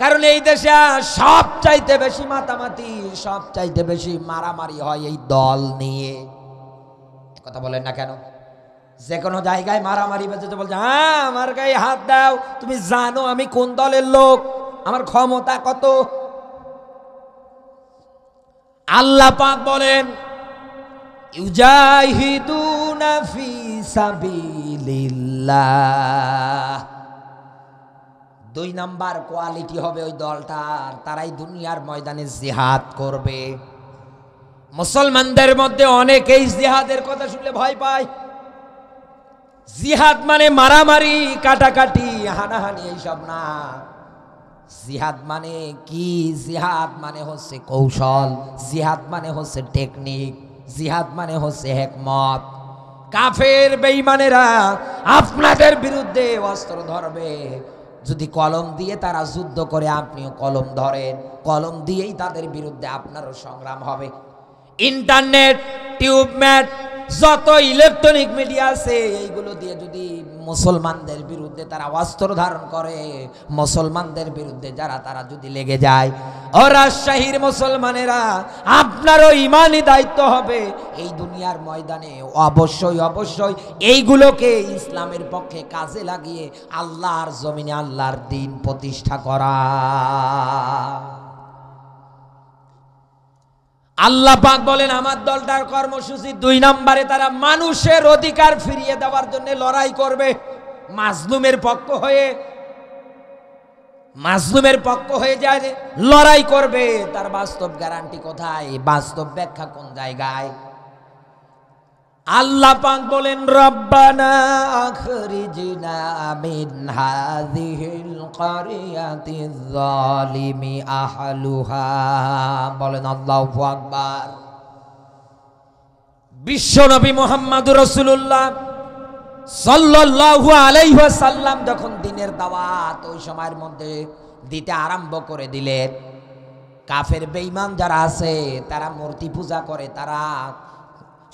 কারণ এই দেশে সব চাইতে বেশি মাতামাতি সব চাইতে বেশি মারামারি হয় এই দল নিয়ে কথা বলেন না কেন যে কোনো জায়গায় মারামারি বেঁচে বলছে হ্যাঁ আমার গায়ে হাত দাও তুমি জানো আমি কোন দলের লোক আমার ক্ষমতা কত আল্লাহ পাক বলেন ইউজাহিদুনা ফি সাবিলিল্লাহ দুই নাম্বার কোয়ালিটি হবে ওই দলটার তারাই দুনিয়ার ময়দানে জিহাদ করবে মুসলমানদের মধ্যে অনেকেই জিহাদের কথা শুনলে ভয় পায় জিহাদ মানে মারামারি কাটাকাটি হানাহানি এইসব না জিহাদ মানে কি জিহাদ মানে হচ্ছে কৌশল জিহাদ মানে হচ্ছে টেকনিক জিহাদ মানে হচ্ছে হেকমত কাফের বেইমানেরা আপনাদের বিরুদ্ধে অস্ত্র ধরবে যদি কলম দিয়ে তারা যুদ্ধ করে আপনিও কলম ধরেন কলম দিয়েই তাদের বিরুদ্ধে আপনারও সংগ্রাম হবে ইন্টারনেট টিউবম্যাট যত ইলেকট্রনিক মিডিয়া আছে এইগুলো দিয়ে যদি মুসলমানদের বিরুদ্ধে তারা অস্ত্র ধারণ করে মুসলমানদের বিরুদ্ধে যারা তারা যদি লেগে যায় ও রাজশাহীর মুসলমানেরা আপনারও ইমানই দায়িত্ব হবে এই দুনিয়ার ময়দানে অবশ্যই অবশ্যই এইগুলোকে ইসলামের পক্ষে কাজে লাগিয়ে আল্লাহর জমিনে আল্লাহর দিন প্রতিষ্ঠা করা আল্লাহ পাক বলেন আমার দলটার কর্মসূচি দুই নম্বরে তারা মানুষের অধিকার ফিরিয়ে দেওয়ার জন্য লড়াই করবে মাজলুমের পক্ষ হয়ে মাজলুমের পক্ষ হয়ে যায় লড়াই করবে তার বাস্তব গ্যারান্টি কোথায় বাস্তব ব্যাখ্যা কোন জায়গায় আল্লাহ পাক বলেন রব্বানা আখরিজনা মিন হাযিহিল কারিয়াতি যালিমি আহলুহা বলেন আল্লাহু আকবার বিশ্বনবী মুহাম্মদ রাসূলুল্লাহ সাল্লাল্লাহু আলাইহি ওয়াসাল্লাম যখন দিনের দাওয়াত ওই সময়ের মধ্যে দিতে আরম্ভ করে দিলেন কাফের বেঈমান যারা আছে তারা মূর্তি পূজা করে তারা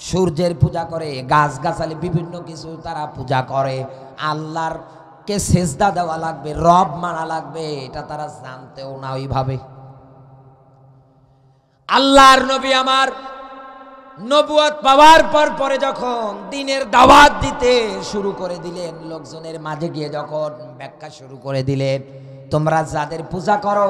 সূর্যের পূজা করে গাছ গাছালি বিভিন্ন কিছু তারা পূজা করে আল্লাহর কে সেজদা দেওয়া লাগবে রব মানা লাগবে এটা তারা জানতেও না ওইভাবে আল্লাহর নবী আমার নবুয়াত পাওয়ার পর পরে যখন দিনের দাওয়াত দিতে শুরু করে দিলেন লোকজনের মাঝে গিয়ে যখন ব্যাখ্যা শুরু করে দিলেন তোমরা যাদের পূজা করো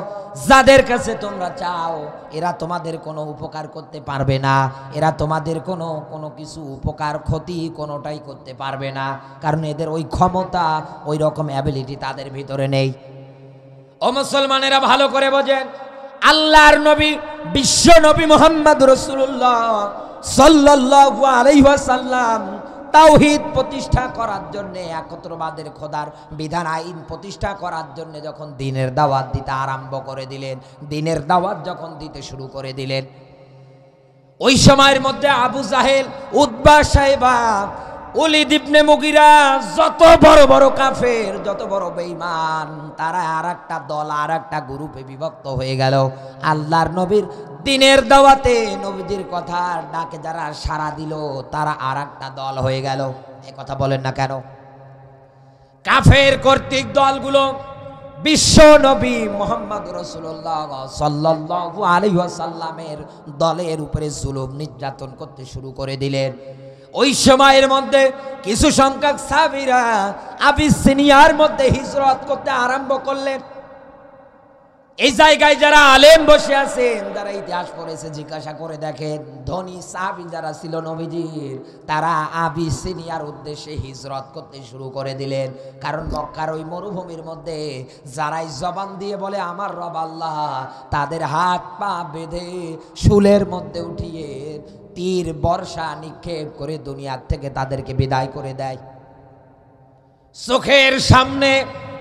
যাদের কাছে তোমরা চাও এরা তোমাদের কোনো উপকার করতে পারবে না এরা তোমাদের কোনো কোনো কিছু উপকার ক্ষতি কোনোটাই করতে পারবে না কারণ এদের ওই ক্ষমতা ওই রকম অ্যাবিলিটি তাদের ভিতরে নেই ও মুসলমানেরা ভালো করে বোঝেন আল্লাহর নবী বিশ্ব নবী মোহাম্মদ রসুল্লাহ সাল্লাহ সাল্লাম তাওহিদ প্রতিষ্ঠা করার জন্য একত্রবাদের খোদার বিধান আইন প্রতিষ্ঠা করার জন্য যখন দিনের দাওয়াত দিতে আরম্ভ করে দিলেন দিনের দাওয়াত যখন দিতে শুরু করে দিলেন ওই সময়ের মধ্যে আবু জাহেল উদ্বাস সাহেবা অলিদ ইবনে মুগিরা যত বড় বড় কাফের যত বড় বেইমান তারা আর একটা দল আর একটা গ্রুপে বিভক্ত হয়ে গেল আল্লাহর নবীর দিনের দাওয়াতে নবীদের কথা ডাকে যারা সাড়া দিল তারা আর একটা দল হয়ে গেল এ কথা বলেন না কেন কাফের কর্তৃক দলগুলো বিশ্ব নবী মোহাম্মদ রসুল্লাহ সাল্লাহ আলহাসাল্লামের দলের উপরে জুলুম নির্যাতন করতে শুরু করে দিলেন ওই সময়ের মধ্যে কিছু সংখ্যক সাবিরা সিনিয়ার মধ্যে হিজরত করতে আরম্ভ করলেন এই জায়গায় যারা আলেম বসে আছেন তারা ইতিহাস পড়েছে জিজ্ঞাসা করে দেখেন ধনী সাবি যারা ছিল নবীজির তারা আবি সিনিয়ার উদ্দেশ্যে হিজরত করতে শুরু করে দিলেন কারণ মক্কার ওই মরুভূমির মধ্যে যারাই জবান দিয়ে বলে আমার রব আল্লাহ তাদের হাত পা বেঁধে শুলের মধ্যে উঠিয়ে তীর বর্ষা নিক্ষেপ করে দুনিয়ার থেকে তাদেরকে বিদায় করে দেয় চোখের সামনে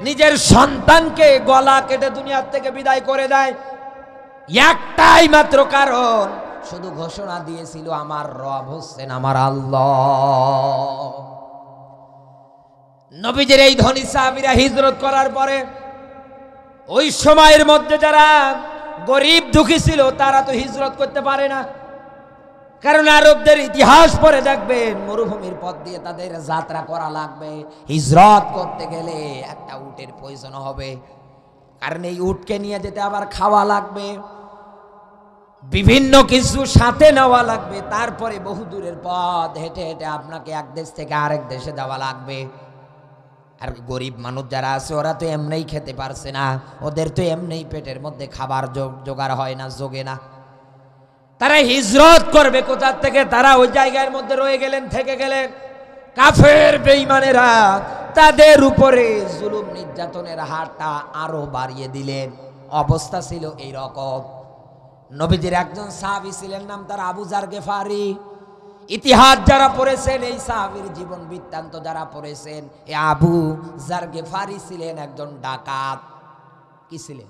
নিজের সন্তানকে গলা কেটে দুনিয়ার থেকে বিদায় করে দেয় একটাই মাত্র কারণ শুধু ঘোষণা দিয়েছিল আমার রব হোসেন আমার আল্লাহ নবীজের এই ধনী সাহাবিরা হিজরত করার পরে ওই সময়ের মধ্যে যারা গরিব দুঃখী ছিল তারা তো হিজরত করতে পারে না কারণ আরবদের ইতিহাস পরে দেখবেন মরুভূমির পথ দিয়ে তাদের যাত্রা করা লাগবে হিজরত করতে গেলে একটা উটের প্রয়োজন হবে কারণ এই উটকে নিয়ে যেতে আবার খাওয়া লাগবে বিভিন্ন কিছু সাথে নেওয়া লাগবে তারপরে বহু দূরের পথ হেঁটে হেঁটে আপনাকে এক দেশ থেকে আরেক দেশে দেওয়া লাগবে আর গরিব মানুষ যারা আছে ওরা তো এমনিই খেতে পারছে না ওদের তো এমনিই পেটের মধ্যে খাবার জোগাড় হয় না যোগে না তারা হিজরত করবে কোথার থেকে তারা ওই জায়গার মধ্যে রয়ে গেলেন থেকে গেলেন কাফের বেইমানেরা তাদের উপরে জুলুম নির্যাতনের হারটা আরো বাড়িয়ে দিলেন অবস্থা ছিল এই রকম নবীজির একজন সাহাবি ছিলেন নাম তার আবু জার গেফারি ইতিহাস যারা পড়েছেন এই সাহাবির জীবন বৃত্তান্ত যারা পড়েছেন এ আবু জার গেফারি ছিলেন একজন ডাকাত কি ছিলেন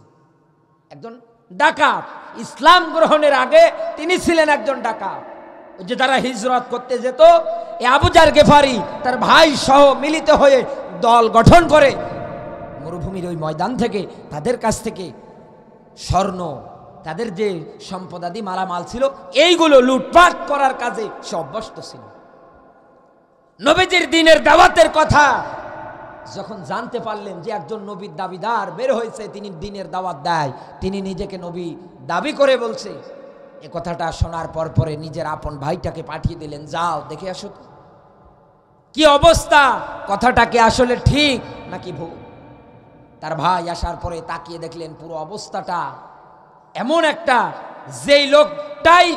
একজন ডাকাত ইসলাম গ্রহণের আগে তিনি ছিলেন একজন ডাকাত যে তারা হিজরত করতে যেত এ আবুজার গেফারি তার ভাই সহ মিলিত হয়ে দল গঠন করে মরুভূমির ওই ময়দান থেকে তাদের কাছ থেকে স্বর্ণ তাদের যে সম্পদাদি মালামাল ছিল এইগুলো লুটপাট করার কাজে সে অভ্যস্ত ছিল নবীজির দিনের দাওয়াতের কথা যখন জানতে পারলেন যে একজন নবীর দাবিদার বের হয়েছে তিনি দিনের দাওয়াত দেয় তিনি নিজেকে নবী দাবি করে বলছে এ কথাটা শোনার পর পরে নিজের আপন ভাইটাকে পাঠিয়ে দিলেন যাও দেখে আসো কি অবস্থা কথাটাকে আসলে ঠিক নাকি ভুল তার ভাই আসার পরে তাকিয়ে দেখলেন পুরো অবস্থাটা এমন একটা যেই লোকটাই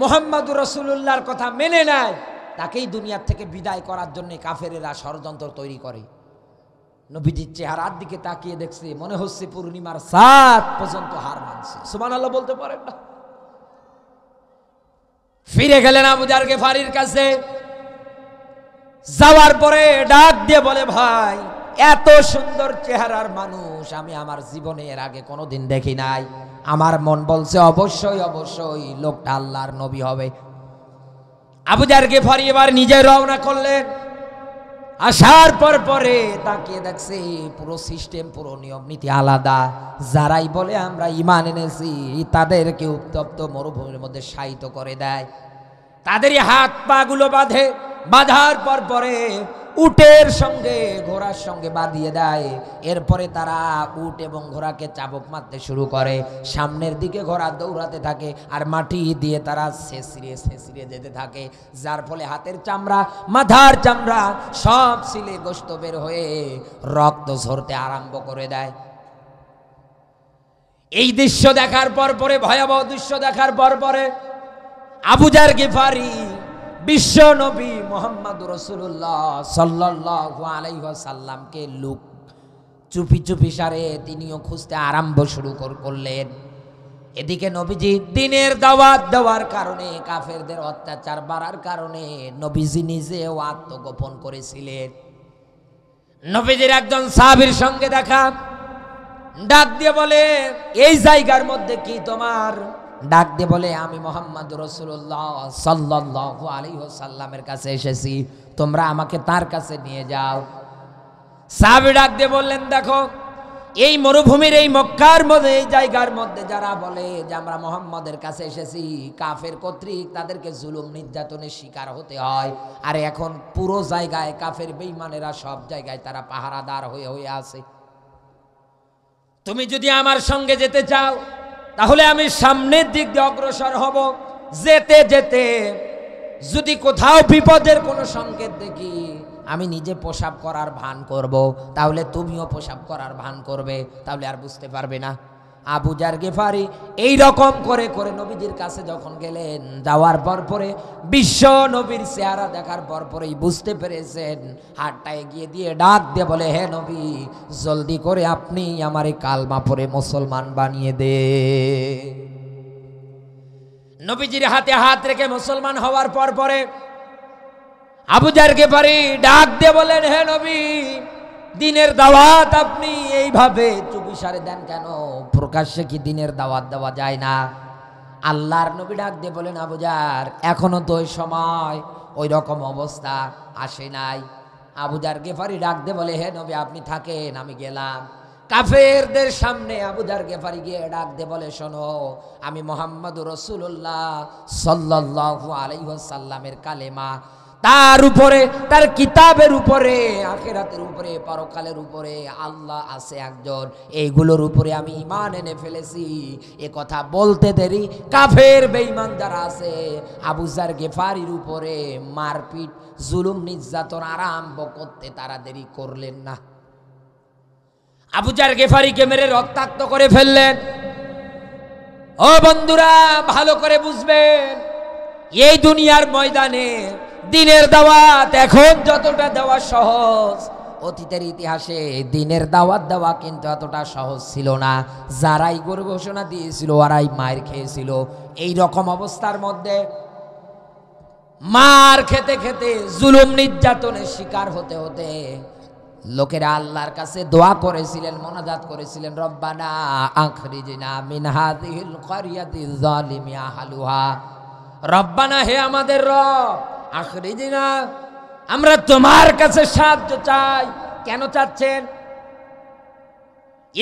মোহাম্মদুর রসুল্লাহর কথা মেনে নেয় তাকেই দুনিয়ার থেকে বিদায় করার জন্য কাফেরেরা ষড়যন্ত্র তৈরি করে নবীজির চেহারার দিকে তাকিয়ে দেখছে মনে হচ্ছে পূর্ণিমার সাত পর্যন্ত হার মানছে সুমান আল্লাহ বলতে পারেন না ফিরে গেলেন আবুজার গেফারির কাছে যাওয়ার পরে ডাক দিয়ে বলে ভাই এত সুন্দর চেহারার মানুষ আমি আমার জীবনে এর আগে কোনোদিন দেখি নাই আমার মন বলছে অবশ্যই অবশ্যই লোকটা আল্লাহর নবী হবে আবুজার গেফারি এবার নিজে রওনা করলেন আসার পর পরে তাকে দেখছে পুরো সিস্টেম পুরো নিয়ম নীতি আলাদা যারাই বলে আমরা ইমান এনেছি তাদেরকে উত্তপ্ত মরুভূমির মধ্যে সাহিত করে দেয় তাদেরই হাত পাগুলো বাঁধে বাঁধার পর পরে উটের সঙ্গে ঘোড়ার সঙ্গে বাঁধিয়ে দেয় এরপরে তারা উট এবং ঘোড়াকে চাবক মারতে শুরু করে সামনের দিকে ঘোড়া দৌড়াতে থাকে আর মাটি দিয়ে তারা শেষিয়ে শেষিয়ে যেতে থাকে যার ফলে হাতের চামড়া মাথার চামড়া সব সিলে গোস্ত বের হয়ে রক্ত ঝরতে আরম্ভ করে দেয় এই দৃশ্য দেখার পর পরে ভয়াবহ দৃশ্য দেখার পর পরে আবুজার গিফারি বিশ্ব নবী মোহাম্মদ রসুল্লাহ সাল্লাহ সাল্লামকে লুক চুপি চুপি সারে তিনিও খুঁজতে আরম্ভ শুরু করলেন এদিকে নবীজি দিনের দাওয়াত দেওয়ার কারণে কাফেরদের অত্যাচার বাড়ার কারণে নবীজি নিজেও আত্মগোপন করেছিলেন নবীজির একজন সাহাবির সঙ্গে দেখা ডাক দিয়ে বলে এই জায়গার মধ্যে কি তোমার ডাক দিয়ে বলে আমি মোহাম্মদ রসুল্লাহ সাল্লাহ আলিহসাল্লামের কাছে এসেছি তোমরা আমাকে তার কাছে নিয়ে যাও সাহাবি ডাক দিয়ে বললেন দেখো এই মরুভূমির এই মক্কার মধ্যে এই জায়গার মধ্যে যারা বলে যে আমরা মোহাম্মদের কাছে এসেছি কাফের কর্তৃক তাদেরকে জুলুম নির্যাতনের শিকার হতে হয় আর এখন পুরো জায়গায় কাফের বেইমানেরা সব জায়গায় তারা পাহারাদার হয়ে হয়ে আছে তুমি যদি আমার সঙ্গে যেতে চাও তাহলে আমি সামনের দিক দিয়ে অগ্রসর হব যেতে যেতে যদি কোথাও বিপদের কোনো সংকেত দেখি আমি নিজে পোশাব করার ভান করব। তাহলে তুমিও পোশাব করার ভান করবে তাহলে আর বুঝতে পারবে না আবু গেফারি এই রকম করে করে নবীজির কাছে যখন গেলেন যাওয়ার পর পরে বিশ্ব নবীর চেহারা দেখার পর পরেই বুঝতে পেরেছেন হাতটা এগিয়ে দিয়ে ডাক দিয়ে বলে হে নবী জলদি করে আপনি আমার এই কালমা পরে মুসলমান বানিয়ে দে নবীজির হাতে হাত রেখে মুসলমান হওয়ার পর পরে আবু গেফারি ডাক দিয়ে বলেন হে নবী দিনের দাওয়াত আপনি এইভাবে চুপ ইশারে দেন কেন প্রকাশ্যে কি দিনের দাওয়াত দেওয়া যায় না আল্লাহর নবী ডাক দিয়ে বলেন আবুজার এখনো তো ওই সময় ওই রকম অবস্থা আসে নাই আবুজার গেফারি ডাক দিয়ে বলে হে নবী আপনি থাকেন আমি গেলাম কাফেরদের সামনে আবুদার গেফারি গিয়ে ডাক দে বলে শোনো আমি মোহাম্মদ রসুল্লাহ সাল্লাহ আলাইসাল্লামের কালেমা তার উপরে তার কিতাবের উপরে আখেরাতের উপরে পরকালের উপরে আল্লাহ আছে একজন এইগুলোর উপরে আমি ইমান এনে ফেলেছি এ কথা বলতে দেরি কাফের বেঈমান যারা আছে আবুজার গেফারির উপরে মারপিট জুলুম নির্যাতন আরম্ভ করতে তারা দেরি করলেন না আবুজার গেফারিকে মেরে রক্তাক্ত করে ফেললেন ও বন্ধুরা ভালো করে বুঝবেন এই দুনিয়ার ময়দানে দিনের দাওয়াত এখন যতটা দেওয়া সহজ অতীতের ইতিহাসে দিনের দাওয়াত দেওয়া কিন্তু এতটা সহজ ছিল না যারাই গরু ঘোষণা দিয়েছিল ওরাই মায়ের খেয়েছিল এই রকম অবস্থার মধ্যে মার খেতে খেতে জুলুম নির্যাতনের শিকার হতে হতে লোকেরা আল্লাহর কাছে দোয়া করেছিলেন মনাজাত করেছিলেন রব্বানা আখরিজিনা মিনহাদিল করিয়াতি জালিমি হালুহা রব্বানা হে আমাদের রব আখরি আমরা তোমার কাছে সাহায্য চাই কেন চাচ্ছেন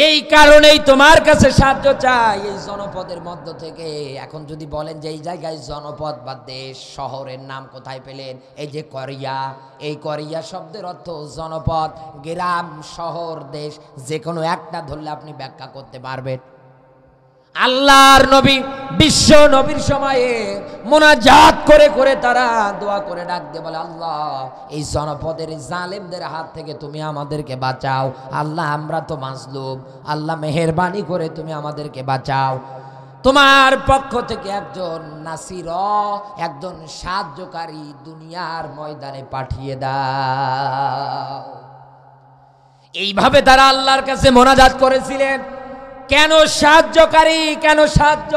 এই কারণেই তোমার কাছে সাহায্য চাই এই জনপদের মধ্য থেকে এখন যদি বলেন যে এই জায়গায় জনপদ বা দেশ শহরের নাম কোথায় পেলেন এই যে করিয়া এই করিয়া শব্দের অর্থ জনপদ গ্রাম শহর দেশ যে কোনো একটা ধরলে আপনি ব্যাখ্যা করতে পারবেন আল্লাহর নবী বিশ্ব নবীর সময়ে মোনাজাত করে করে তারা দোয়া করে ডাক দিয়ে বলে আল্লাহ এই জনপদের জালেমদের হাত থেকে তুমি আমাদেরকে বাঁচাও আল্লাহ আমরা তো মাজলুম আল্লাহ মেহরবানি করে তুমি আমাদেরকে বাঁচাও তোমার পক্ষ থেকে একজন নাসির একজন সাহায্যকারী দুনিয়ার ময়দানে পাঠিয়ে দাও এইভাবে তারা আল্লাহর কাছে মোনাজাত করেছিলেন কেন সাহায্যকারী কেন সাহায্য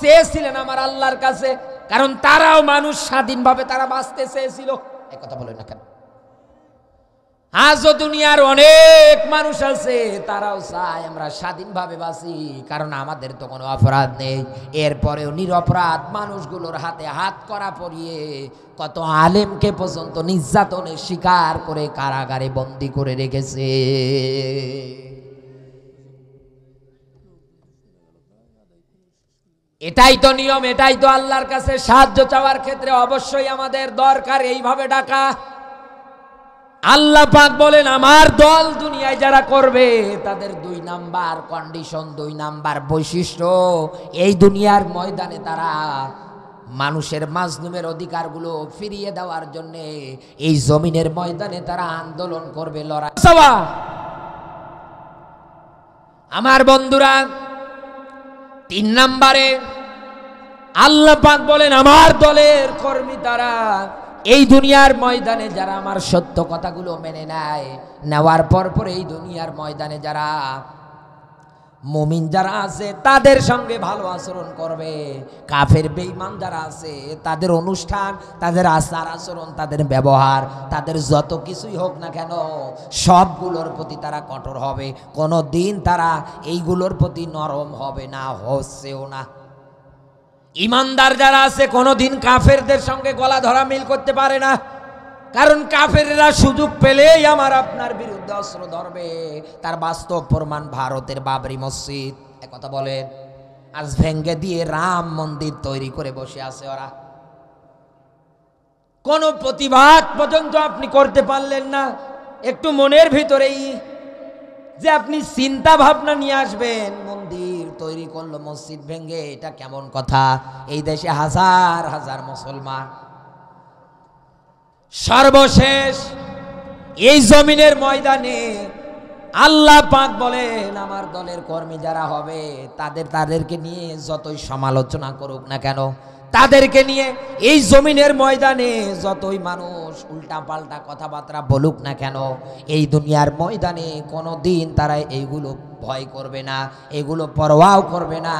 চেয়েছিলেন আমার আল্লাহর কাছে কারণ তারাও মানুষ স্বাধীনভাবে তারা বাঁচতে চেয়েছিল একথা বলে না কেন আজও দুনিয়ার অনেক মানুষ আছে তারাও চায় আমরা স্বাধীনভাবে বাঁচি কারণ আমাদের তো কোনো অপরাধ নেই এরপরেও নিরপরাধ মানুষগুলোর হাতে হাত করা পরিয়ে কত আলেমকে পর্যন্ত নির্যাতনের শিকার করে কারাগারে বন্দি করে রেখেছে এটাই তো নিয়ম এটাই তো আল্লাহর কাছে সাহায্য চাওয়ার ক্ষেত্রে অবশ্যই আমাদের দরকার এইভাবে ডাকা আল্লাহ পাক বলেন আমার দল দুনিয়ায় যারা করবে তাদের দুই নাম্বার কন্ডিশন দুই নাম্বার বৈশিষ্ট্য এই দুনিয়ার ময়দানে তারা মানুষের মাজলুমের অধিকারগুলো ফিরিয়ে দেওয়ার জন্য এই জমিনের ময়দানে তারা আন্দোলন করবে লড়াই আমার বন্ধুরা তিন নাম্বারে আল্লাহ পাক বলেন আমার দলের কর্মী তারা এই দুনিয়ার ময়দানে যারা আমার সত্য কথাগুলো মেনে নেয় নেওয়ার পর পর এই দুনিয়ার ময়দানে যারা মমিন যারা আছে তাদের সঙ্গে ভালো আচরণ করবে কাফের বেইমান যারা আছে তাদের অনুষ্ঠান তাদের আচার আচরণ তাদের ব্যবহার তাদের যত কিছুই হোক না কেন সবগুলোর প্রতি তারা কঠোর হবে কোনো দিন তারা এইগুলোর প্রতি নরম হবে না হচ্ছেও না ইমানদার যারা আছে কোনো দিন কাফেরদের সঙ্গে গলা ধরা মিল করতে পারে না কারণ কাফেরা সুযোগ পেলেই আমার আপনার বিরুদ্ধে অস্ত্র ধরবে তার বাস্তব প্রমাণ ভারতের বাবরি মসজিদ একথা বলেন আজ ভেঙ্গে দিয়ে রাম মন্দির তৈরি করে বসে আছে ওরা কোনো প্রতিবাদ পর্যন্ত আপনি করতে পারলেন না একটু মনের ভিতরেই যে আপনি চিন্তা ভাবনা নিয়ে আসবেন মন্দির তৈরি করলো মসজিদ ভেঙ্গে এটা কেমন কথা এই দেশে হাজার হাজার মুসলমান সর্বশেষ এই জমিনের ময়দানে আল্লাহ পাক বলেন আমার দলের কর্মী যারা হবে তাদের তাদেরকে নিয়ে যতই সমালোচনা করুক না কেন তাদেরকে নিয়ে এই জমিনের ময়দানে যতই মানুষ উল্টা পাল্টা কথাবার্তা বলুক না কেন এই দুনিয়ার ময়দানে কোনো দিন তারা এইগুলো ভয় করবে না এগুলো পরোয়াও করবে না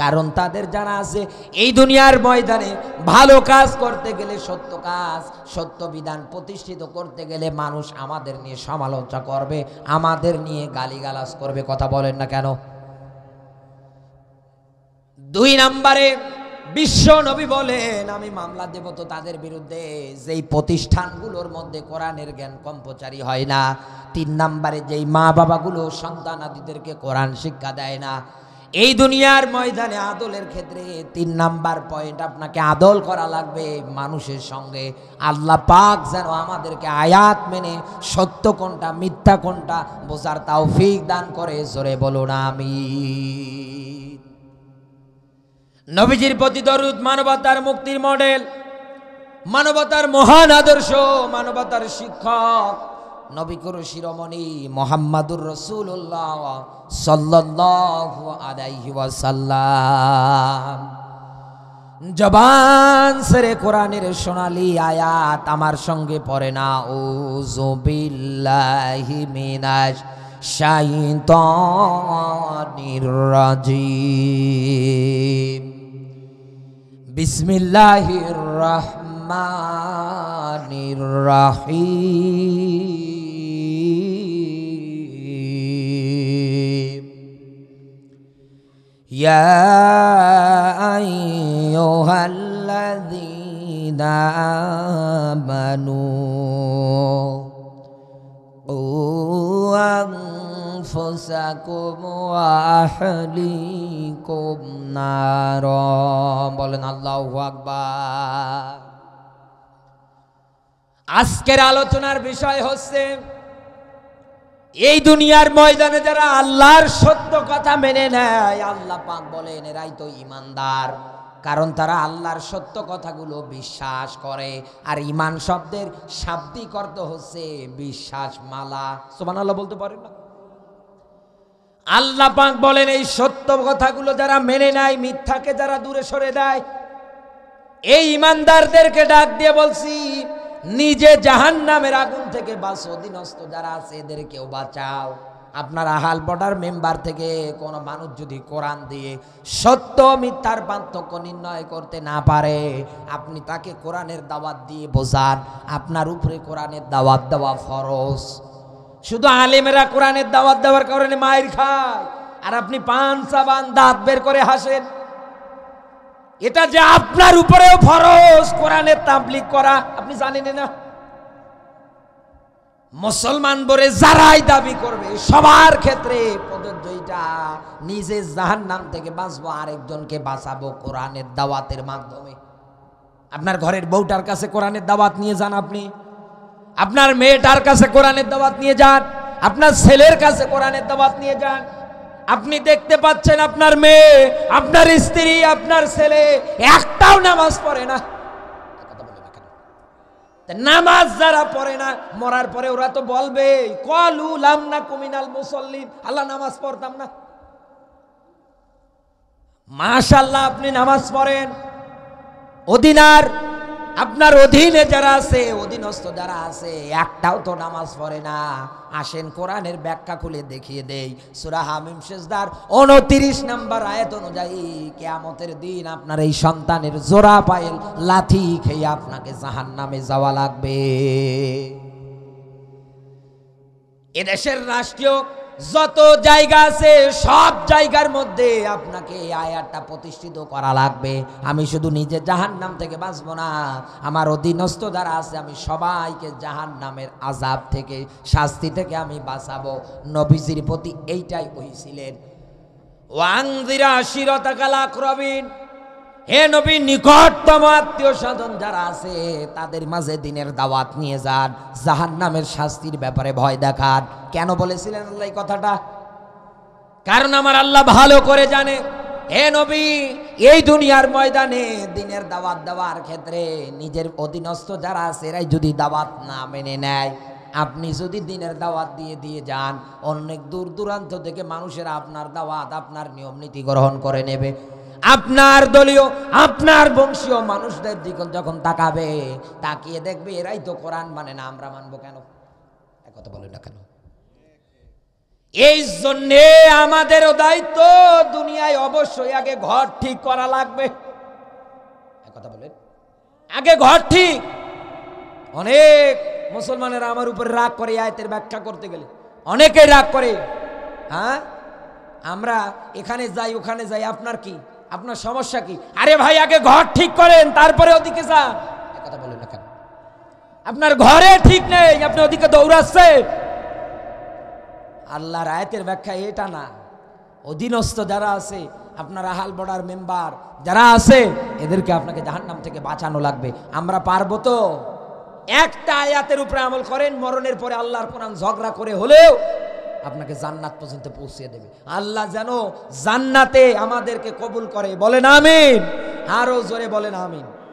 কারণ তাদের জানা আছে এই দুনিয়ার ময়দানে ভালো কাজ করতে গেলে সত্য কাজ সত্য বিধান প্রতিষ্ঠিত করতে গেলে মানুষ আমাদের নিয়ে সমালোচনা করবে আমাদের নিয়ে গালিগালাজ করবে কথা বলেন না কেন দুই নম্বরে বিশ্ব নবী বলেন আমি মামলা দেব তো তাদের বিরুদ্ধে যেই প্রতিষ্ঠানগুলোর মধ্যে কোরআনের জ্ঞান কম্পচারী হয় না তিন নাম্বারে যেই মা বাবাগুলো সন্তান আদিদেরকে কোরআন শিক্ষা দেয় না এই দুনিয়ার ময়দানে আদলের ক্ষেত্রে তিন নাম্বার পয়েন্ট আপনাকে আদল করা লাগবে মানুষের সঙ্গে আল্লাহ পাক যেন আমাদেরকে আয়াত মেনে সত্য কোনটা মিথ্যা কোনটা বোঝার তাও ফিক দান করে জোরে বলুন আমি নবীজির প্রতি দরুদ মানবতার মুক্তির মডেল মানবতার মহান আদর্শ মানবতার শিক্ষক নবিকুর শিরোমণি মোহাম্মদুর রসুল্লাহ সাল্লাহ জবান সেরে কোরআনের সোনালি আয়াত আমার সঙ্গে পড়ে না ও জুবিল্লাহি মিনাশ শাইতানির রাজিম بسم الله الرحمن الرحيم يا أيها الذين آمنوا قوا أنفسكم وأهليكم কুম বলেন আল্লাহ আকবার আজকের আলোচনার বিষয় হচ্ছে এই দুনিয়ার ময়দানে যারা আল্লাহর সত্য কথা মেনে নেয় আল্লাহ পাক বলেন এরাই তো ইমানদার কারণ তারা আল্লাহর সত্য কথাগুলো বিশ্বাস করে আর ইমান শব্দের শাব্দিক অর্থ হচ্ছে বিশ্বাস মালা সোমান আল্লাহ বলতে পারেন না আল্লাহ পাক বলেন এই সত্য কথাগুলো যারা মেনে নেয় মিথ্যাকে যারা দূরে সরে দেয় এই ইমানদারদেরকে ডাক দিয়ে বলছি নিজে জাহান নামের আগুন থেকে বাঁচো অধীনস্থ যারা আছে এদেরকেও বাঁচাও আপনার আহাল বর্ডার মেম্বার থেকে কোনো মানুষ যদি কোরআন দিয়ে সত্য মিথ্যার পার্থক্য নির্ণয় করতে না পারে আপনি তাকে কোরআনের দাওয়াত দিয়ে বোঝান আপনার উপরে কোরআনের দাওয়াত দেওয়া ফরজ শুধু আলেমেরা কোরআনের দাওয়াত দেওয়ার কারণে মায়ের খায় আর আপনি পান সাবান দাঁত বের করে হাসেন এটা যে আপনার উপরেও ফরজ কোরআনের তাবলিক করা আপনি জানেন না মুসলমান বলে যারাই দাবি করবে সবার ক্ষেত্রে প্রযোজ্য নিজে জাহান নাম থেকে বাঁচবো আরেকজনকে বাঁচাবো কোরআনের দাওয়াতের মাধ্যমে আপনার ঘরের বউটার কাছে কোরআনের দাওয়াত নিয়ে যান আপনি আপনার মেয়েটার কাছে কোরআনের দাওয়াত নিয়ে যান আপনার ছেলের কাছে কোরআনের দাওয়াত নিয়ে যান আপনি দেখতে পাচ্ছেন আপনার মেয়ে আপনার স্ত্রী আপনার ছেলে একটাও নামাজ পড়ে না নামাজ যারা পড়ে না মরার পরে ওরা তো বলবে কলু না কুমিনাল মুসল্লিম আল্লাহ নামাজ পড়তাম না মাশাল্লাহ আপনি নামাজ পড়েন অদিনার আপনার অধীনে যারা আছে অধীনস্থ যারা আছে একটাও তো নামাজ পড়ে না আসেন কোরআনের ব্যাখ্যা খুলে দেখিয়ে দেই সুরাহ আমিম শেষদার উনতিরিশ নাম্বার আয়ত অনুযায়ী কেয়ামতের দিন আপনার এই সন্তানের জোড়া পায়েল লাথি খেয়ে আপনাকে জাহান নামে যাওয়া লাগবে এদেশের রাষ্ট্রীয় যত জায়গা আছে সব জায়গার মধ্যে আপনাকে আয়াতটা প্রতিষ্ঠিত করা লাগবে আমি শুধু নিজে জাহান নাম থেকে বাঁচব না আমার অধীনস্থ যারা আছে আমি সবাইকে জাহান নামের আজাব থেকে শাস্তি থেকে আমি বাঁচাবো নবীজির প্রতি এইটাই হয়েছিলেন ওয়াংজিরা শিরতাকালা ক্রবিন হে নবী নিকটতম আত্মীয় স্বজন যারা আছে তাদের মাঝে দিনের দাওয়াত নিয়ে যান জাহান নামের শাস্তির ব্যাপারে ভয় দেখান কেন বলেছিলেন আল্লাহ এই কথাটা কারণ আমার আল্লাহ ভালো করে জানে হে নবী এই দুনিয়ার ময়দানে দিনের দাওয়াত দেওয়ার ক্ষেত্রে নিজের অধীনস্থ যারা আছে এরাই যদি দাওয়াত না মেনে নেয় আপনি যদি দিনের দাওয়াত দিয়ে দিয়ে যান অনেক দূর দূরান্ত থেকে মানুষেরা আপনার দাওয়াত আপনার নিয়ম নীতি গ্রহণ করে নেবে আপনার দলীয় আপনার বংশীয় মানুষদের দিকে যখন তাকাবে তাকিয়ে দেখবে এরাই তো কোরআন মানে না আমরা মানবো কেন কথা বলে না কেন এই জন্যে আমাদেরও দায়িত্ব দুনিয়ায় অবশ্যই আগে ঘর ঠিক করা লাগবে একথা বলেন আগে ঘর ঠিক অনেক মুসলমানেরা আমার উপর রাগ করে আয়তের ব্যাখ্যা করতে গেলে অনেকে রাগ করে হ্যাঁ আমরা এখানে যাই ওখানে যাই আপনার কি আপনার সমস্যা কি আরে ভাই আগে ঘর ঠিক করেন তারপরে ওদিকে যান কথা বলেন না কেন আপনার ঘরে ঠিক নেই আপনি ওদিকে দৌড়াচ্ছে আল্লাহর আয়াতের ব্যাখ্যা এটা না অধীনস্থ যারা আছে আপনার আহাল বর্ডার মেম্বার যারা আছে এদেরকে আপনাকে নাম থেকে বাঁচানো লাগবে আমরা পারবো তো একটা আয়াতের উপরে আমল করেন মরণের পরে আল্লাহর কোরআন ঝগড়া করে হলেও আপনাকে জান্নাত পর্যন্ত পৌঁছিয়ে দেবে আল্লাহ যেন জান্নাতে আমাদেরকে কবুল করে বলেন আমিন আরও জোরে বলেন আমিন